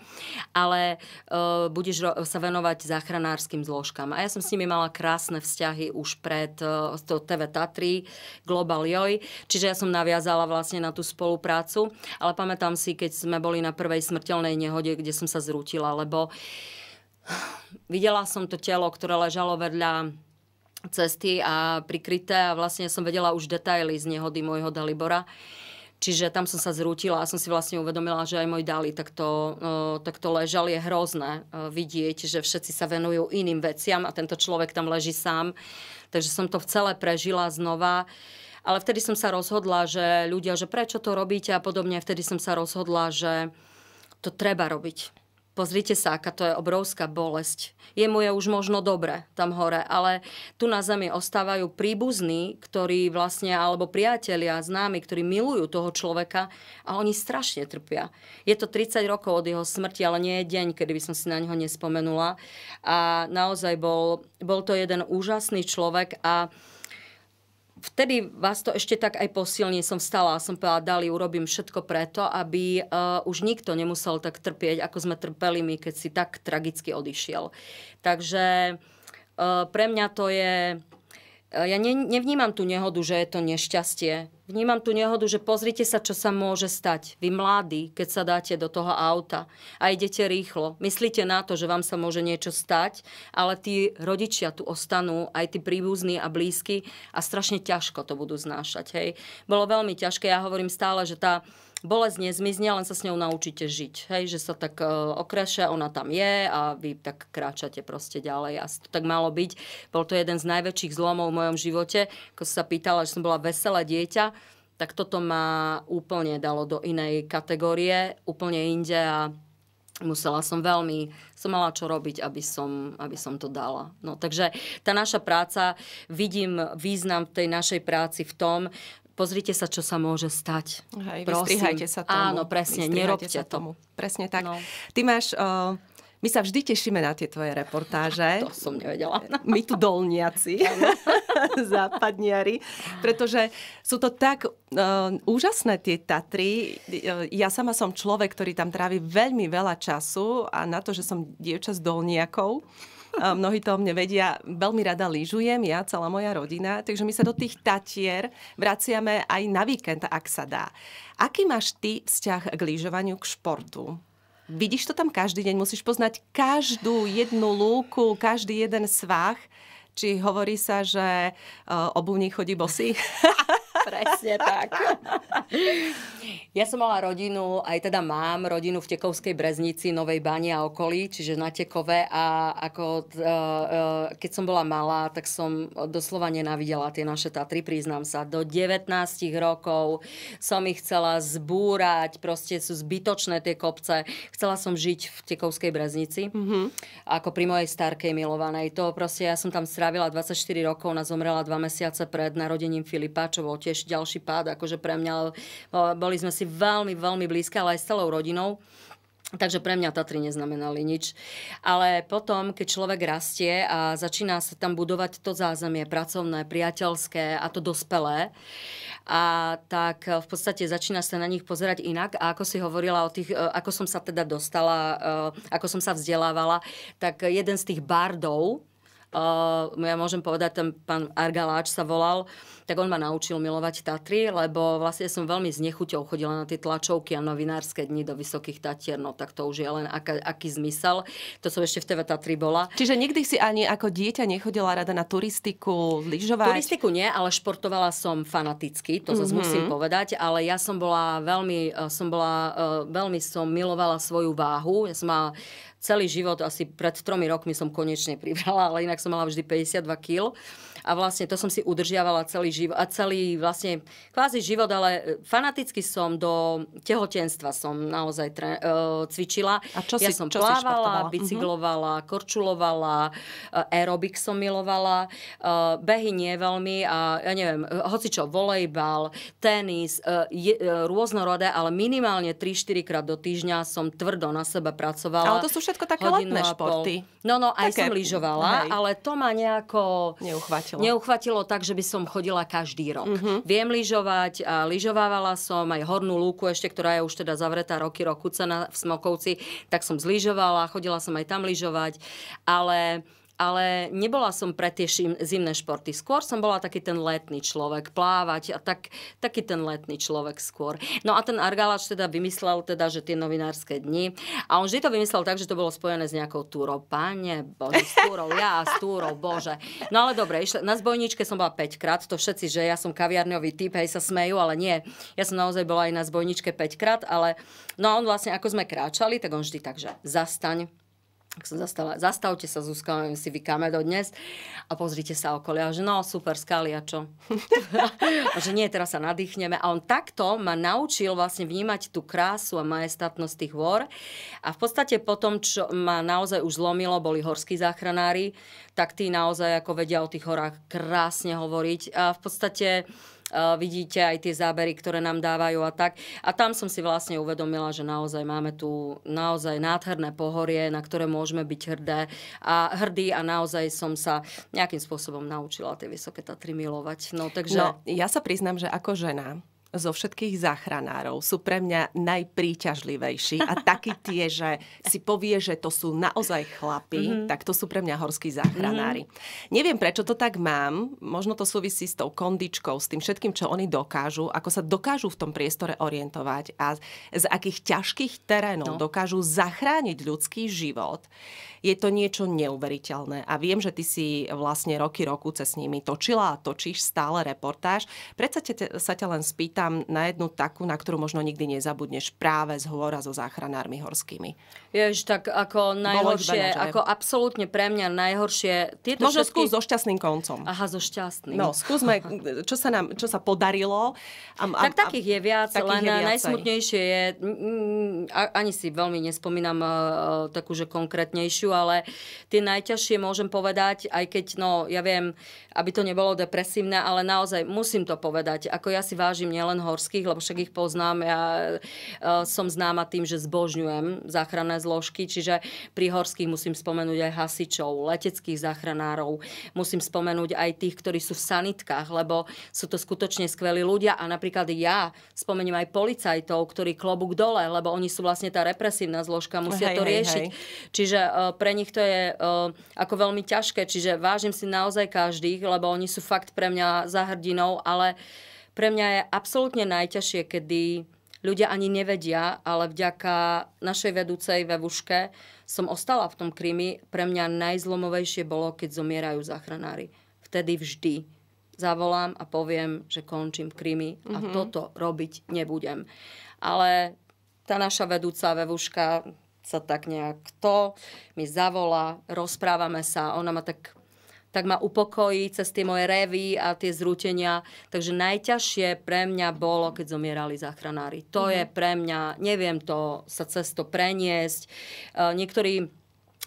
ale uh, budeš sa venovať záchranárskym zložkám. A ja som s nimi mala krásne vzťahy už pred uh, to TV Tatry, Global Joj, čiže ja som naviazala vlastne na tú spoluprácu, ale pamätám si, keď sme boli na prvej smrteľnej nehode, kde som sa zrútila, lebo videla som to telo, ktoré ležalo vedľa cesty a prikryté a vlastne som vedela už detaily z nehody môjho Dalibora. Čiže tam som sa zrútila a som si vlastne uvedomila, že aj môj Dali takto, e, takto ležal. Je hrozné e, vidieť, že všetci sa venujú iným veciam a tento človek tam leží sám. Takže som to v celé prežila znova. Ale vtedy som sa rozhodla, že ľudia, že prečo to robíte a podobne, vtedy som sa rozhodla, že to treba robiť Pozrite sa, aká to je obrovská bolesť. Je mu je už možno dobre tam hore, ale tu na zemi ostávajú príbuzní, ktorí vlastne, alebo priatelia, známi, ktorí milujú toho človeka a oni strašne trpia. Je to 30 rokov od jeho smrti, ale nie je deň, kedy by som si na neho nespomenula. A naozaj bol, bol to jeden úžasný človek a vtedy vás to ešte tak aj posilne som stala a som povedala, Dali, urobím všetko preto, aby uh, už nikto nemusel tak trpieť, ako sme trpeli my, keď si tak tragicky odišiel. Takže uh, pre mňa to je E, ja ne, nevnímam tú nehodu, že je to nešťastie. Vnímam tú nehodu, že pozrite sa, čo sa môže stať. Vy mladí, keď sa dáte do toho auta a idete rýchlo. Myslíte na to, že vám sa môže niečo stať, ale tí rodičia tu ostanú, aj tí príbuzní a blízky a strašne ťažko to budú znášať. Hej. Bolo veľmi ťažké, ja hovorím stále, že tá bolesť nezmizne, len sa s ňou naučíte žiť. Hej, že sa tak uh, e, okreše, ona tam je a vy tak kráčate proste ďalej. A to tak malo byť. Bol to jeden z najväčších zlomov v mojom živote. Ako sa pýtala, že som bola veselé dieťa, tak toto ma úplne dalo do inej kategórie, úplne inde a musela som veľmi, som mala čo robiť, aby som, aby som to dala. No, takže tá naša práca, vidím význam tej našej práci v tom, pozrite sa, čo sa môže stať. Hej, Prosím. vystrihajte sa tomu. Áno, presne, nerobte to. Tomu. Presne tak. No. Ty máš... Uh, my sa vždy tešíme na tie tvoje reportáže. To som nevedela. My tu dolniaci, západniari, pretože sú to tak uh, úžasné tie Tatry. Eh, ja sama som človek, ktorý tam trávi veľmi veľa času a na to, že som dievča s uh, mnohí to o mne vedia, veľmi rada lyžujem, ja, celá moja rodina, takže my sa do tých tatier vraciame aj na víkend, ak sa dá. Aký máš ty vzťah k lyžovaniu, k športu? Vidíš to tam každý deň, musíš poznať každú jednu lúku, každý jeden svah. Či hovorí sa, že e, obuvník chodí bosý? Presne tak. ja som mala rodinu, aj teda mám rodinu v Tekovskej Breznici, Novej Bani a okolí, čiže na tekové. a ako, e, e, keď som bola malá, tak som doslova nenávidela tie naše Tatry, priznám sa. Do 19 rokov som ich chcela zbúrať, proste sú zbytočné tie kopce. Chcela som žiť v Tekovskej Breznici, mm-hmm. ako pri mojej starkej milovanej. To proste, ja som tam strávila 24 rokov, ona zomrela dva mesiace pred narodením Filipa, čo bol tiež tiež ďalší pád, akože pre mňa. Boli sme si veľmi, veľmi blízke, ale aj s celou rodinou. Takže pre mňa Tatry neznamenali nič. Ale potom, keď človek rastie a začína sa tam budovať to zázemie pracovné, priateľské a to dospelé, a tak v podstate začína sa na nich pozerať inak. A ako si hovorila o tých, e, ako som sa teda dostala, e, ako som sa vzdelávala, tak jeden z tých bardov, Uh, ja môžem povedať, ten pán Argaláč sa volal, tak on ma naučil milovať Tatry, lebo vlastne som veľmi s nechuťou chodila na tie tlačovky a novinárske dni do Vysokých Tatier, no tak to už je len aká, aký zmysel. To som ešte v TV Tatry bola. Čiže nikdy si ani ako dieťa nechodila rada na turistiku, lyžovať? Turistiku nie, ale športovala som fanaticky, to zase mm-hmm. musím povedať, ale ja som bola veľmi, e, som bola, e, veľmi som milovala svoju váhu, ja som mala celý život, asi pred tromi rokmi som konečne pribrala, ale inak som mala vždy 52 kg a vlastne to som si udržiavala celý život, a celý vlastne kvázi život, ale e, fanaticky som do tehotenstva som naozaj tre, e, cvičila. A čo ja si, som čo plávala, si mhm. bicyklovala, uh-huh. korčulovala, e, aerobik som milovala, e, behy nie veľmi a ja neviem, e, hoci čo, volejbal, tenis, e, e, rôznorodé, ale minimálne 3-4 krát do týždňa som tvrdo na seba pracovala. Ale to sú všetko také letné športy. No, no, aj také, som lyžovala, ale to ma nejako... Neuchvatilo neuchvatilo? Neuchvatilo tak, že by som chodila každý rok. Uh-huh. Viem lyžovať a lyžovávala som aj hornú lúku ešte, ktorá je už teda zavretá roky, roku cena v Smokovci, tak som zlyžovala, chodila som aj tam lyžovať, ale ale nebola som pre tie zimné športy. Skôr som bola taký ten letný človek, plávať a tak, taký ten letný človek skôr. No a ten Argalač teda vymyslel teda, že tie novinárske dni a on vždy to vymyslel tak, že to bolo spojené s nejakou túrou. Pane Bože, s túrou, ja s túrou, Bože. No ale dobre, išla, na zbojničke som bola 5 krát, to všetci, že ja som kaviarňový typ, hej, sa smejú, ale nie. Ja som naozaj bola aj na zbojničke 5 krát, ale no a on vlastne, ako sme kráčali, tak on vždy tak, že zastaň, tak som zastala, zastavte sa, Zuzka, my si vykáme do dnes a pozrite sa okolia. A že no, super, skali a čo? a že nie, teraz sa nadýchneme. A on takto ma naučil vlastne vnímať tú krásu a majestátnosť tých hôr. A v podstate potom, čo ma naozaj už zlomilo, boli horskí záchranári, tak tí naozaj ako vedia o tých horách krásne hovoriť. A v podstate vidíte aj tie zábery, ktoré nám dávajú a tak. A tam som si vlastne uvedomila, že naozaj máme tu naozaj nádherné pohorie, na ktoré môžeme byť hrdé a hrdý a naozaj som sa nejakým spôsobom naučila tie vysoké Tatry milovať. No, takže... no ja sa priznám, že ako žena zo všetkých záchranárov sú pre mňa najpríťažlivejší a takí tie, že si povie, že to sú naozaj chlapi, mm-hmm. tak to sú pre mňa horskí záchranári. Mm-hmm. Neviem, prečo to tak mám, možno to súvisí s tou kondičkou, s tým všetkým, čo oni dokážu, ako sa dokážu v tom priestore orientovať a z akých ťažkých terénov no. dokážu zachrániť ľudský život. Je to niečo neuveriteľné a viem, že ty si vlastne roky roku cez nimi točila a točíš stále reportáž. Predsa te, sa ťa len spýtam, tam na jednu takú, na ktorú možno nikdy nezabudneš práve z hôra so záchranármi horskými. Jež, tak ako najhoršie, na ako absolútne pre mňa najhoršie. Tieto možno všetky... skús so šťastným koncom. Aha, so šťastným. No, skúsme, čo sa nám, čo sa podarilo. A, a, tak takých je viac, takých len je viac najsmutnejšie je, ani si veľmi nespomínam e, e, takú, že konkrétnejšiu, ale tie najťažšie môžem povedať, aj keď, no, ja viem, aby to nebolo depresívne, ale naozaj musím to povedať. Ako ja si vážim nielen nielen horských, lebo však ich poznám. Ja e, som známa tým, že zbožňujem záchranné zložky, čiže pri horských musím spomenúť aj hasičov, leteckých záchranárov, musím spomenúť aj tých, ktorí sú v sanitkách, lebo sú to skutočne skvelí ľudia a napríklad ja spomením aj policajtov, ktorí klobúk dole, lebo oni sú vlastne tá represívna zložka, musia hej, to riešiť. Hej, hej. Čiže e, pre nich to je e, ako veľmi ťažké, čiže vážim si naozaj každých, lebo oni sú fakt pre mňa za hrdinou, ale uh, pre mňa je absolútne najťažšie, kedy ľudia ani nevedia, ale vďaka našej vedúcej vevuške som ostala v tom Krymi. Pre mňa najzlomovejšie bolo, keď zomierajú záchranári. Vtedy vždy zavolám a poviem, že končím v a mm-hmm. toto robiť nebudem. Ale tá naša vedúca vevuška sa tak nejak to mi zavolá, rozprávame sa, ona ma tak tak ma upokojí cez tie moje revy a tie zrútenia. Takže najťažšie pre mňa bolo, keď zomierali záchranári. To mm-hmm. je mhm. pre mňa, neviem to sa cez to preniesť. E, niektorí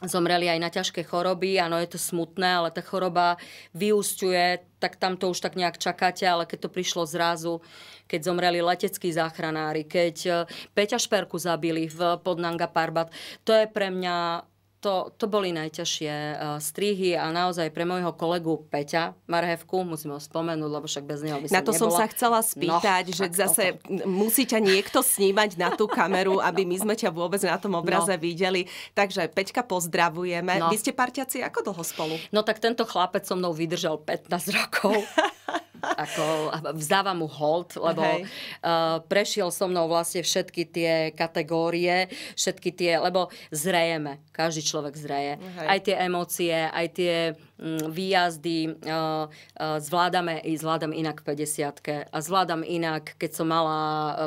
zomreli aj na ťažké choroby. Áno, je to smutné, ale tá choroba vyústiuje, tak tam to už tak nejak čakáte, ale keď to prišlo zrazu, keď zomreli leteckí záchranári, keď e, Peťa Šperku zabili v Podnanga Parbat, to je pre mňa to, to boli najťažšie eh, strihy a naozaj pre môjho kolegu Peťa Marhevku, musím ho spomenúť, lebo však bez neho by som Na to nebola. som sa chcela no, spýtať, no, že zase toto. musí ťa niekto snímať na tú kameru, aby my sme ťa vôbec na tom no. obraze no. videli. Takže Peťka pozdravujeme. No. Vy ste parťaci ako dlho spolu? No tak tento chlapec so mnou vydržal 15 rokov. Ako vzdávam mu hold, lebo Uh, prešiel so mnou vlastne všetky tie kategórie, všetky tie, lebo zrejeme, každý človek zreje. Hej. Aj tie emócie, aj tie um, výjazdy, uh, uh, zvládame, zvládam inak v 50 a zvládam inak, keď som mala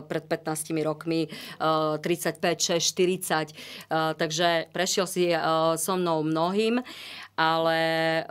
pred 15 rokmi 35, 6, 40, takže prešiel si so mnou mnohým ale eh,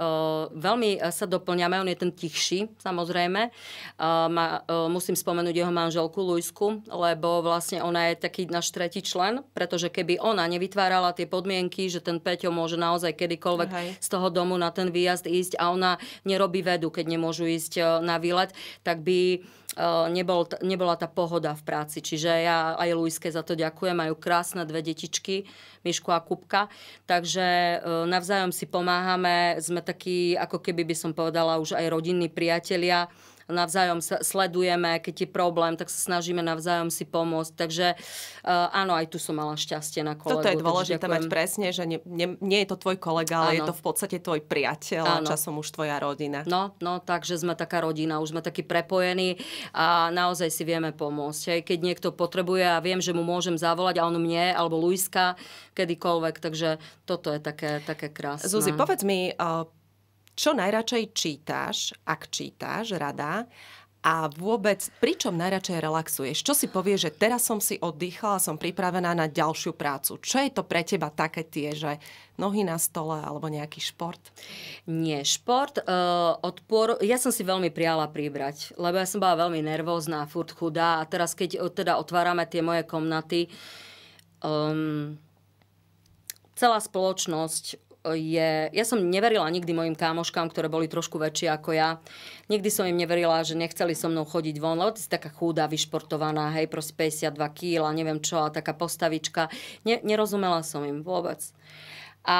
veľmi eh, sa doplňame, on je ten tichší, samozrejme. Eh, Ma, musím spomenúť jeho manželku Luisku, lebo vlastne ona je taký náš tretí člen, pretože keby ona nevytvárala tie podmienky, že ten Peťo môže naozaj kedykoľvek Hej. z toho domu na ten výjazd ísť a ona nerobí vedu, keď nemôžu ísť na výlet, tak by Eh, nebol, nebola tá pohoda v práci. Čiže ja aj Luiske za to ďakujem, majú krásne dve detičky, Mišku a Kupka. Takže eh, navzájom si pomáhame, sme takí, ako keby by som povedala, už aj rodinní priatelia navzájom sa sledujeme, keď je problém, tak sa snažíme navzájom si pomôcť. Takže uh, áno, aj tu som mala šťastie na kolegu. Toto je dôležité mať presne, že nie, nie, nie je to tvoj kolega, ale áno. je to v podstate tvoj priateľ áno. a časom už tvoja rodina. No, no, takže sme taká rodina, už sme takí prepojení a naozaj si vieme pomôcť. Aj keď niekto potrebuje a viem, že mu môžem zavolať a on mne alebo Luiska kedykoľvek, takže toto je také, také krásne. Zuzi, povedz mi, uh, čo najradšej čítáš, ak čítáš, rada, a vôbec, pričom najradšej relaxuješ? Čo si povie, že teraz som si oddychala, som pripravená na ďalšiu prácu? Čo je to pre teba také tie, že nohy na stole alebo nejaký šport? Nie, šport uh, odpor, Ja som si veľmi priala príbrať, lebo ja som bola veľmi nervózna, furt chudá a teraz keď e, teda otvárame tie moje komnaty, um, celá spoločnosť je... Ja som neverila nikdy mojim kámoškám, ktoré boli trošku väčšie ako ja. Nikdy som im neverila, že nechceli so mnou chodiť von, lebo ty si taká chúda, vyšportovaná, hej, proste 52 kg, neviem čo, a taká postavička. Ne, nerozumela som im vôbec. A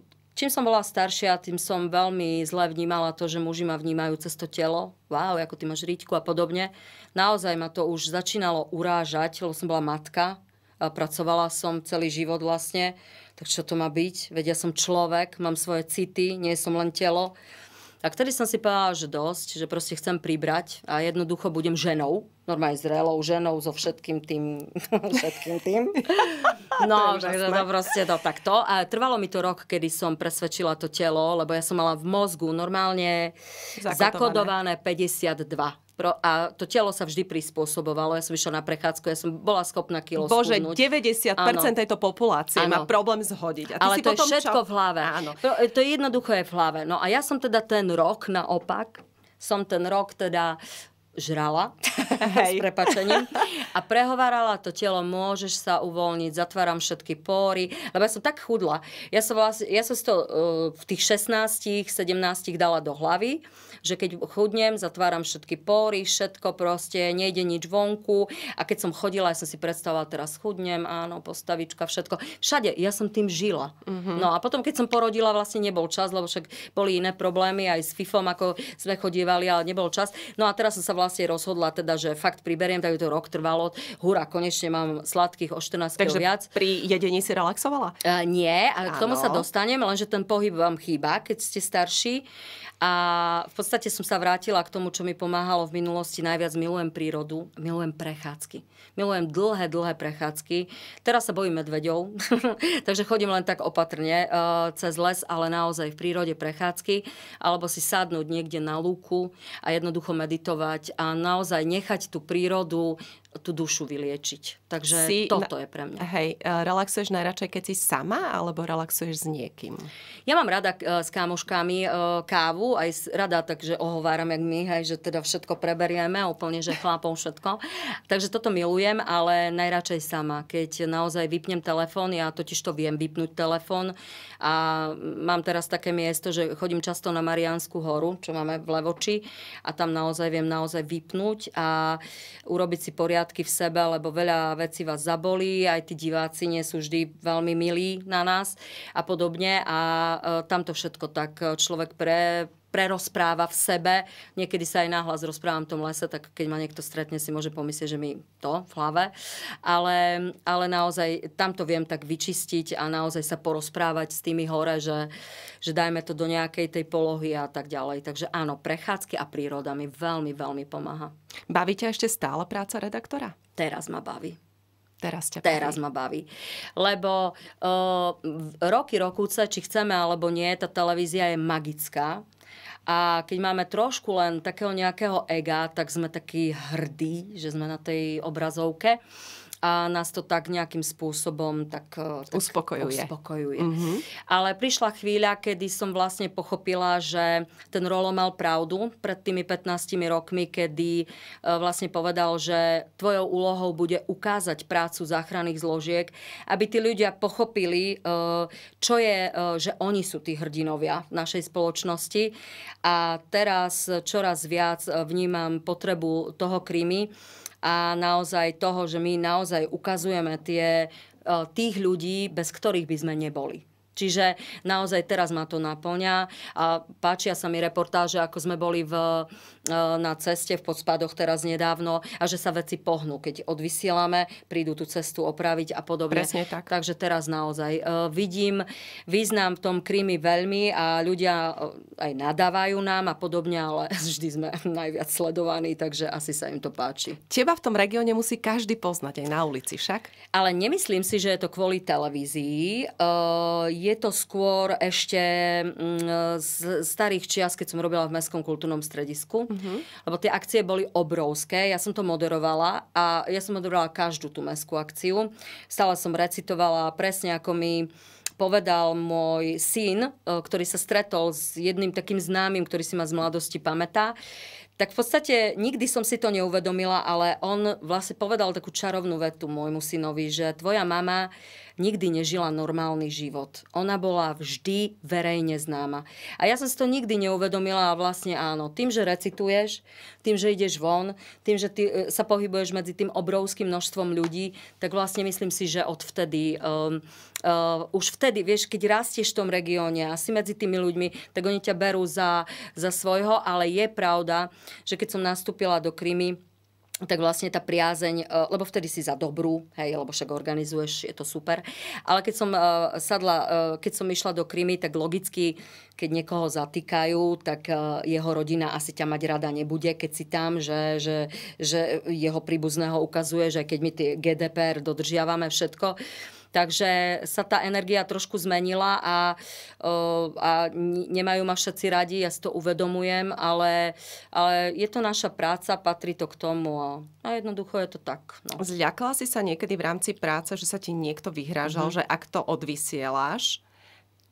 eh, Čím som bola staršia, tým som veľmi zle vnímala to, že muži ma vnímajú cez to telo. Wow, ako ty máš rýťku a podobne. Naozaj ma to už začínalo urážať, lebo som bola matka. Pracovala som celý život vlastne tak čo to má byť? Veď ja som človek, mám svoje city, nie som len telo. A vtedy som si povedala, že dosť, že proste chcem pribrať a jednoducho budem ženou, normálne zrelou ženou so všetkým tým, všetkým tým. No, to to proste no, to takto. A trvalo mi to rok, kedy som presvedčila to telo, lebo ja som mala v mozgu normálne zakodované, zakodované 52 a to telo sa vždy prispôsobovalo. Ja som išla na prechádzku, ja som bola schopná kilo Bože, schudnúť. 90% ano. tejto populácie ano. má problém zhodiť. A ty Ale si to potom je všetko čo... v hlave. Áno. E, to je jednoducho je v hlave. No a ja som teda ten rok naopak, som ten rok teda žrala, Hej. s prepačením, a prehovárala to telo, môžeš sa uvoľniť, zatváram všetky pory, lebo ja som tak chudla. Ja som, vlastne, ja som si to uh, v tých 16 17 dala do hlavy, že keď chudnem, zatváram všetky pory, všetko proste, nejde nič vonku a keď som chodila, ja som si predstavovala, teraz chudnem, áno, postavička, všetko. Všade, ja som tým žila. Mm-hmm. No a potom, keď som porodila, vlastne nebol čas, lebo však boli iné problémy aj s FIFom, ako sme chodievali, ale nebol čas. No a teraz som sa vlastne rozhodla teda, že fakt priberiem, tak to rok trvalo. Hurá, konečne mám sladkých o 14 Takže viac. pri jedení si relaxovala? Uh, nie, a k tomu sa dostanem, lenže ten pohyb vám chýba, keď ste starší. A v podstate podstate som sa vrátila k tomu, čo mi pomáhalo v minulosti. Najviac milujem prírodu, milujem prechádzky. Milujem dlhé, dlhé prechádzky. Teraz sa bojím medveďov, takže chodím len tak opatrne eh, cez les, ale naozaj v prírode prechádzky. Alebo si sadnúť niekde na lúku a jednoducho meditovať a naozaj nechať tú prírodu tú dušu vyliečiť. Takže si, toto je pre mňa. Hej, e, relaxuješ najradšej, keď si sama, alebo relaxuješ s niekým? Ja mám rada e, s kámoškami e, kávu, aj rada takže ohováram, jak my, hej, že teda všetko preberieme, úplne, že chlapom všetko. Takže toto milujem, ale najradšej sama. Keď naozaj vypnem telefón, ja totiž to viem vypnúť telefón a mám teraz také miesto, že chodím často na Mariánsku horu, čo máme v Levoči a tam naozaj viem naozaj vypnúť a urobiť si poriadok poriadky v sebe, lebo veľa vecí vás zabolí, aj tí diváci nie sú vždy veľmi milí na nás a podobne a e, tam to všetko tak e, človek pre prerozpráva v sebe. Niekedy sa aj náhlas rozprávam v tom lese, tak keď ma niekto stretne, si môže pomyslieť, že mi to v hlave. Ale, ale naozaj tam to viem tak vyčistiť a naozaj sa porozprávať s tými hore, že, že dajme to do nejakej tej polohy a tak ďalej. Takže áno, prechádzky a príroda mi veľmi, veľmi pomáha. Bavíte ešte stále práca redaktora? Teraz ma baví. Teraz, ťa teraz ma baví. Lebo uh, roky rokuce, či chceme alebo nie, tá televízia je magická. A keď máme trošku len takého nejakého ega, tak sme takí hrdí, že sme na tej obrazovke a nás to tak nejakým spôsobom tak, e, tak uspokojuje. uspokojuje. Mm-hmm. Ale prišla chvíľa, kedy som vlastne pochopila, že ten Rolo mal pravdu pred tými 15 rokmi, kedy e, vlastne povedal, že tvojou úlohou bude ukázať prácu záchranných zložiek, aby tí ľudia pochopili, e, čo je, že oni sú tí hrdinovia v našej spoločnosti. A teraz čoraz viac vnímam potrebu toho krímy, a naozaj toho, že my naozaj ukazujeme tie, eh, tých ľudí, bez ktorých by sme neboli. Čiže naozaj teraz ma to naplňa a páčia sa mi reportáže, ako sme boli v, e, na ceste v Podspadoch teraz nedávno a že sa veci pohnú, keď odvysielame, prídu tú cestu opraviť a podobne. Presne tak. Takže teraz naozaj e, vidím význam v tom krími veľmi a ľudia e, aj nadávajú nám a podobne, ale vždy sme najviac sledovaní, takže asi sa im to páči. Teba v tom regióne musí každý poznať aj na ulici však? Ale nemyslím si, že je to kvôli televízii je to skôr ešte mm, z starých čias, keď som robila v Mestskom kultúrnom stredisku, mm-hmm. lebo tie akcie boli obrovské. Ja som to moderovala a ja som moderovala každú tú mestskú akciu. Stále som recitovala presne ako mi povedal môj syn, e, ktorý sa stretol s jedným takým známym, ktorý si ma z mladosti pamätá, tak v podstate nikdy som si to neuvedomila, ale on vlastne povedal takú čarovnú vetu môjmu synovi, že tvoja mama nikdy nežila normálny život. Ona bola vždy verejne známa. A ja som si to nikdy neuvedomila a vlastne áno, tým, že recituješ, tým, že ideš von, tým, že ty e, sa pohybuješ medzi tým obrovským množstvom ľudí, tak vlastne myslím si, že odvtedy, um, uh, už vtedy, vieš, keď rastieš v tom regióne a si medzi tými ľuďmi, tak oni ťa berú za, za svojho, ale je pravda, že keď som nastúpila do Krymy, tak vlastne tá priazeň, e, lebo vtedy si za dobrú, hej, lebo však organizuješ, je to super. Ale keď som e, sadla, e, keď som išla do Krymy, tak logicky, keď niekoho zatýkajú, tak jeho rodina asi ťa mať rada nebude, keď si tam, že, že, že jeho príbuzného ukazuje, že keď my tie GDPR dodržiavame všetko, Takže sa tá energia trošku zmenila a, a nemajú ma všetci radi, ja si to uvedomujem, ale, ale je to naša práca, patrí to k tomu a, a jednoducho je to tak. No. Zľakala si sa niekedy v rámci práce, že sa ti niekto vyhrážal, mm-hmm. že ak to odvysieláš,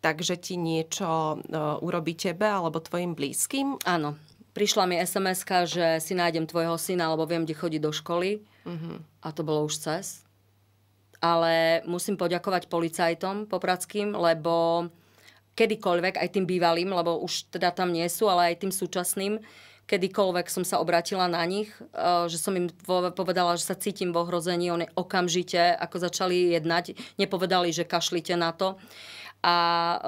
takže ti niečo urobí tebe alebo tvojim blízkym? Áno. Prišla mi sms že si nájdem tvojho syna, alebo viem, kde chodí do školy. Uh-huh. A to bolo už cez ale musím poďakovať policajtom popradským, lebo kedykoľvek, aj tým bývalým, lebo už teda tam nie sú, ale aj tým súčasným, kedykoľvek som sa obratila na nich, eh, že som im povedala, že sa cítim v ohrození, oni okamžite, ako začali jednať, nepovedali, že kašlite na to a e,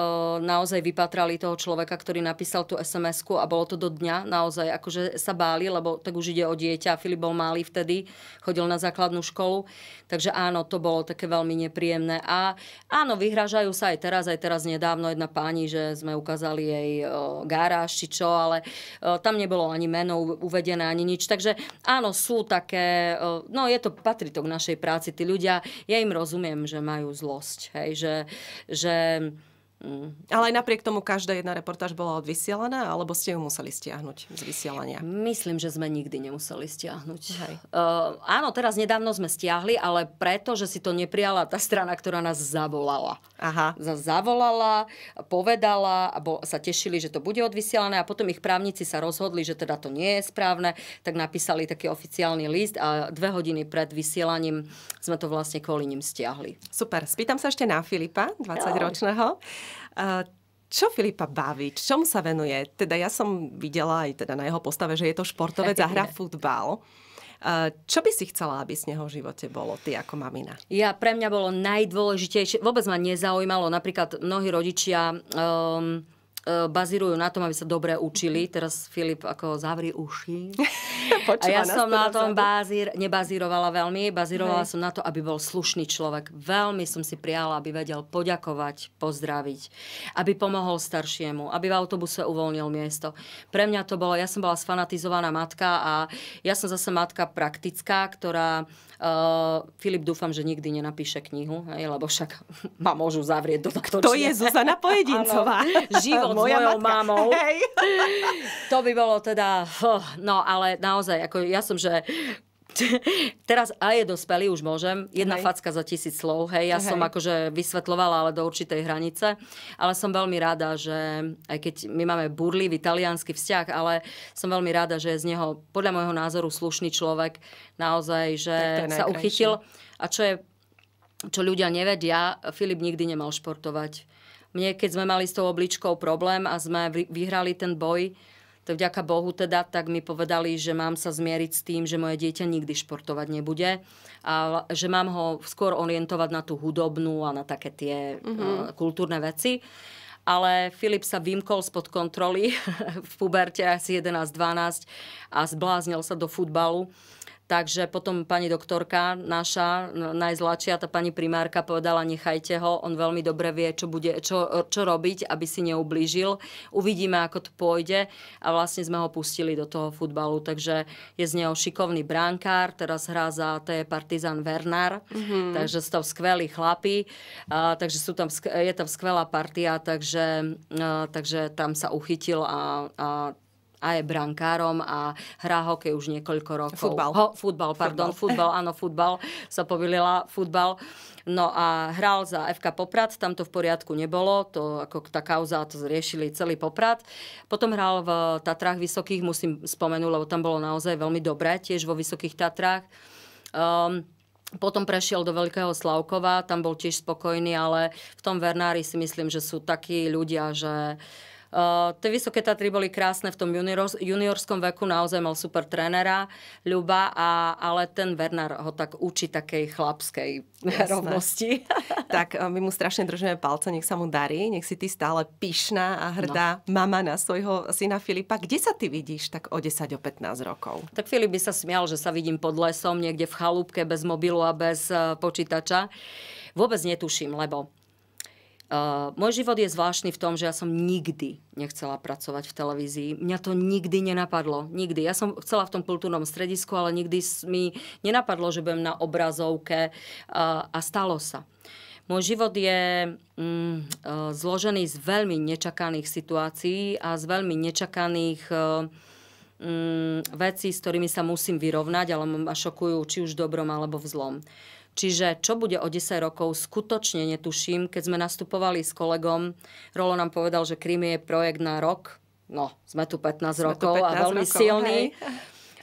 naozaj vypatrali toho človeka, ktorý napísal tú sms a bolo to do dňa, naozaj akože sa báli, lebo tak už ide o dieťa. Filip bol malý vtedy, chodil na základnú školu, takže áno, to bolo také veľmi nepríjemné. A áno, vyhražajú sa aj teraz, aj teraz nedávno jedna páni, že sme ukázali jej e, garáž či čo, ale e, tam nebolo ani meno uvedené, ani nič. Takže áno, sú také, e, no je to, patrí to k našej práci, tí ľudia, ja im rozumiem, že majú zlosť, hej, že, že ähm, Mm. Ale aj napriek tomu každá jedna reportáž bola odvysielaná, alebo ste ju museli stiahnuť z vysielania? Myslím, že sme nikdy nemuseli stiahnuť. Hej. Uh, áno, teraz nedávno sme stiahli, ale preto, že si to neprijala tá strana, ktorá nás zavolala. Aha. Nás zavolala, povedala, alebo sa tešili, že to bude odvysielané a potom ich právnici sa rozhodli, že teda to nie je správne, tak napísali taký oficiálny list a dve hodiny pred vysielaním sme to vlastne kvôli ním stiahli. Super. Spýtam sa ešte na Filipa, 20-ročného. Ja. Čo Filipa baví? Čomu sa venuje? Teda ja som videla aj teda na jeho postave, že je to športovec a hra futbal. Čo by si chcela, aby z neho v živote bolo ty ako mamina? Ja, pre mňa bolo najdôležitejšie, vôbec ma nezaujímalo, napríklad mnohí rodičia um, E, bazírujú na tom, aby sa dobre učili. Teraz Filip ako zavri uši. a ja som teda na tom bazír, nebazírovala veľmi, bazírovala Hej. som na to, aby bol slušný človek. Veľmi som si prijala, aby vedel poďakovať, pozdraviť, aby pomohol staršiemu, aby v autobuse uvoľnil miesto. Pre mňa to bolo, ja som bola sfanatizovaná matka a ja som zase matka praktická, ktorá Eh, Filip dúfam, že nikdy nenapíše knihu, hej, lebo však ma môžu zavrieť do tohto To je Zuzana Pojedincová. život Moja s mojou matka. mamou. Hej. To by bolo teda... No ale naozaj, ako ja som, že Teraz aj je dospelý, už môžem. Jedna hej. facka za tisíc slov, hej. Ja hej. som akože vysvetlovala, ale do určitej hranice. Ale som veľmi rada, že aj keď my máme burlivý talianský vzťah, ale som veľmi rada, že je z neho, podľa môjho názoru, slušný človek. Naozaj, že sa uchytil. A čo je čo ľudia nevedia, Filip nikdy nemal športovať. Mne, keď sme mali s tou obličkou problém a sme vyhrali ten boj, tak vďaka Bohu teda, tak mi povedali, že mám sa zmieriť s tým, že moje dieťa nikdy športovať nebude a že mám ho skôr orientovať na tú hudobnú a na také tie mm-hmm. kultúrne veci. Ale Filip sa vymkol spod kontroly v puberte asi 11-12 a zbláznil sa do futbalu Takže potom pani doktorka naša, najzlačia, tá pani primárka povedala, nechajte ho, on veľmi dobre vie, čo, bude, čo, čo robiť, aby si neublížil. Uvidíme, ako to pôjde a vlastne sme ho pustili do toho futbalu. Takže je z neho šikovný bránkár, teraz hrá za, to je Partizan Vernár, mm-hmm. takže sú tam skvelí chlapi, a, takže sú tam, je tam skvelá partia, takže, a, takže tam sa uchytil a, a a je brankárom a hrá hokej už niekoľko rokov. Futbal. Ho, futbal, pardon, futbal, áno, futbal. Sa povilila futbal. No a hral za FK Poprad, tam to v poriadku nebolo, to ako tá kauza, to zriešili celý Poprad. Potom hral v Tatrách Vysokých, musím spomenúť, lebo tam bolo naozaj veľmi dobré, tiež vo Vysokých Tatrách. Um, potom prešiel do Veľkého Slavkova, tam bol tiež spokojný, ale v tom Vernári si myslím, že sú takí ľudia, že uh, Eh, tie Vysoké Tatry boli krásne v tom junior, juniorskom veku, naozaj mal super trénera Ľuba, a, ale ten Bernard ho tak učí takej chlapskej Jasné. rovnosti. Tak eh, my mu strašne držíme palce, nech sa mu darí, nech si ty stále pyšná a hrdá no. mama na svojho syna Filipa. Kde sa ty vidíš tak o 10, o 15 rokov? Tak Filip by sa smial, že sa vidím pod lesom, niekde v chalúbke, bez mobilu a bez eh, počítača. Vôbec netuším, lebo Eh, môj život je zvláštny v tom, že ja som nikdy nechcela pracovať v televízii. Mňa to nikdy nenapadlo. Nikdy. Ja som chcela v tom kultúrnom stredisku, ale nikdy mi nenapadlo, že budem na obrazovke uh, a stalo sa. Môj život je mm, eh, zložený z veľmi nečakaných situácií a z veľmi nečakaných mm, vecí, s ktorými sa musím vyrovnať, ale ma šokujú či už v dobrom alebo v zlom. Čiže čo bude o 10 rokov, skutočne netuším. Keď sme nastupovali s kolegom, Rolo nám povedal, že Krím je projekt na rok. No, sme tu 15 sme rokov tu 15 a veľmi rokov, silný. Hej.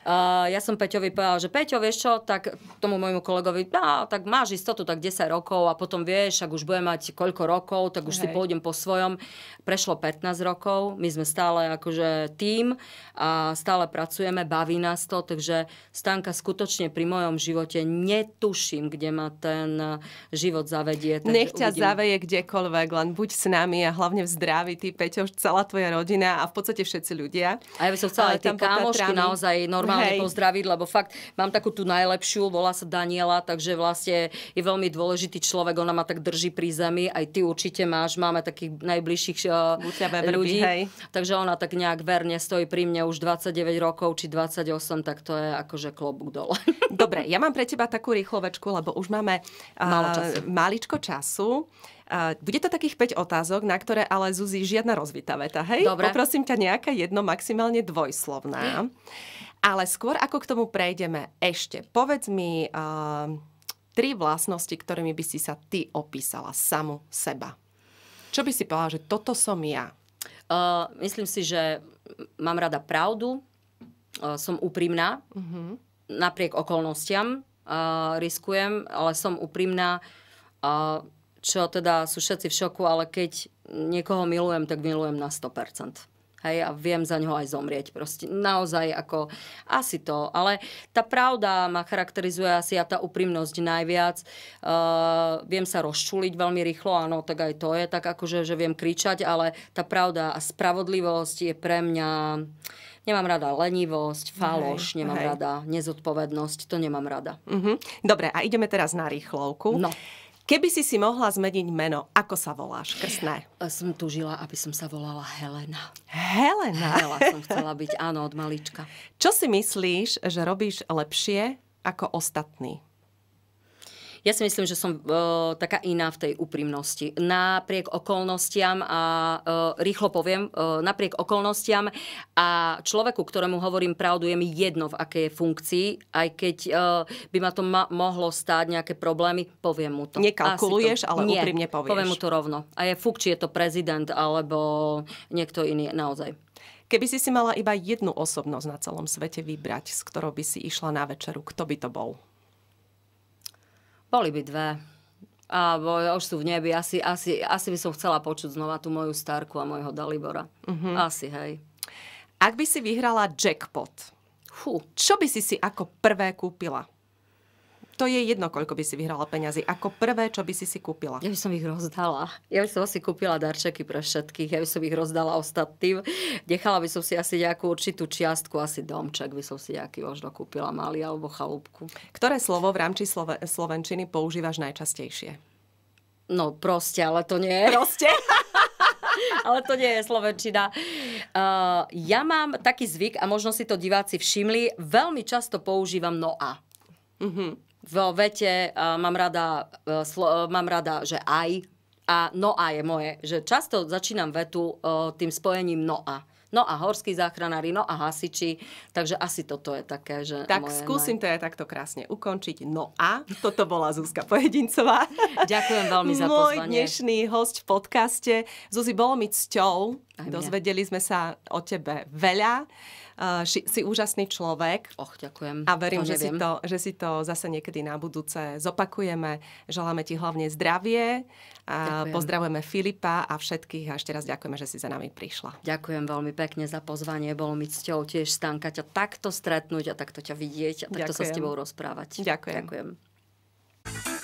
Uh, ja som Peťovi povedal, že Peťo, vieš čo, tak tomu môjmu kolegovi, no, tak máš istotu tak 10 rokov a potom vieš, ak už budem mať koľko rokov, tak už Hej. si pôjdem po svojom. Prešlo 15 rokov, my sme stále akože tým a stále pracujeme, baví nás to, takže Stanka skutočne pri mojom živote netuším, kde ma ten eh, život zavedie. Nech ťa uvidím. zaveje kdekoľvek, len buď s nami a hlavne v zdraví, ty Peťo, celá tvoja rodina a v podstate všetci ľudia. A ja by som chcela aj tie kámošky naozaj normálne normálne Hej. pozdraviť, lebo fakt mám takú tú najlepšiu, volá sa Daniela, takže vlastne je veľmi dôležitý človek, ona ma tak drží pri zemi, aj ty určite máš, máme takých najbližších uh, eh, Buďa, ľudí. Hej. Takže ona tak nejak verne stojí pri mne už 29 rokov či 28, tak to je akože klobúk dole. Dobre, ja mám pre teba takú rýchlovečku, lebo už máme uh, času. maličko času. Eh, bude to takých 5 otázok, na ktoré ale Zuzi žiadna rozvitá veta, hej? Dobre. Poprosím ťa nejaká jedno, maximálne dvojslovná. Hm. Ale skôr ako k tomu prejdeme, ešte povedz mi uh, tri vlastnosti, ktorými by si sa ty opísala samu seba. Čo by si povedala, že toto som ja? Uh, myslím si, že mám rada pravdu, uh, som úprimná, uh-huh. napriek okolnostiam uh, riskujem, ale som úprimná, uh, čo teda sú všetci v šoku, ale keď niekoho milujem, tak milujem na 100%. Hej, a viem za ňoho aj zomrieť. Proste naozaj ako asi to. Ale tá pravda ma charakterizuje asi a tá úprimnosť najviac. Uh, viem sa rozčuliť veľmi rýchlo, áno, tak aj to je. Tak akože, že viem kričať, ale tá pravda a spravodlivosť je pre mňa... Nemám rada lenivosť, faloš, hej, nemám hej. rada nezodpovednosť, to nemám rada. Uh-huh. Dobre, a ideme teraz na rýchlovku. No. Keby si si mohla zmeniť meno, ako sa voláš, krsné? Som tužila, aby som sa volala Helena. Helena? Hela som chcela byť, áno, od malička. Čo si myslíš, že robíš lepšie ako ostatní? Ja si myslím, že som uh, taká iná v tej úprimnosti. Napriek okolnostiam a uh, rýchlo poviem, uh, napriek okolnostiam a človeku, ktorému hovorím pravdu, je mi jedno v akej je funkcii, aj keď uh, by ma to ma- mohlo stáť nejaké problémy, poviem mu to. Nekalkuluješ, to, ale nie, úprimne povieš. Poviem mu to rovno. A je fuk, či je to prezident alebo niekto iný, naozaj. Keby si si mala iba jednu osobnosť na celom svete vybrať, s ktorou by si išla na večeru, kto by to bol? Boli by dve. A už sú v nebi. Asi, asi, asi by som chcela počuť znova tú moju Starku a mojho Dalibora. Uh-huh. Asi, hej. Ak by si vyhrala jackpot, Fú. čo by si si ako prvé kúpila? to je jedno, koľko by si vyhrala peňazí. Ako prvé, čo by si si kúpila? Ja by som ich rozdala. Ja by som si kúpila darčeky pre všetkých. Ja by som ich rozdala ostatným. Nechala by som si asi nejakú určitú čiastku, asi domček by som si nejaký možno kúpila malý alebo chalúbku. Ktoré slovo v rámci slove, Slovenčiny používaš najčastejšie? No proste, ale to nie je. Proste? ale to nie je Slovenčina. Uh, ja mám taký zvyk, a možno si to diváci všimli, veľmi často používam no a. Mm-hmm v vete uh, mám, rada, uh, slo, uh, mám rada, že aj a no a je moje. Že často začínam vetu uh, tým spojením no a. No a horskí záchranári, no a hasiči. Takže asi toto je také, že Tak moje skúsim naj... to aj takto krásne ukončiť. No a toto bola Zuzka Pojedincová. Ďakujem veľmi za pozvanie. Môj dnešný host v podcaste. Zuzi, bolo mi cťou. Dozvedeli sme sa o tebe veľa si, si úžasný človek. Och, ďakujem. A verím, to že, si to, že si to zase niekedy na budúce zopakujeme. Želáme ti hlavne zdravie. A pozdravujeme Filipa a všetkých a ešte raz ďakujeme, že si za nami prišla. Ďakujem veľmi pekne za pozvanie. Bolo mi cťou tiež stánkať a takto stretnúť a takto ťa vidieť a takto ďakujem. sa s tebou rozprávať. Ďakujem. ďakujem.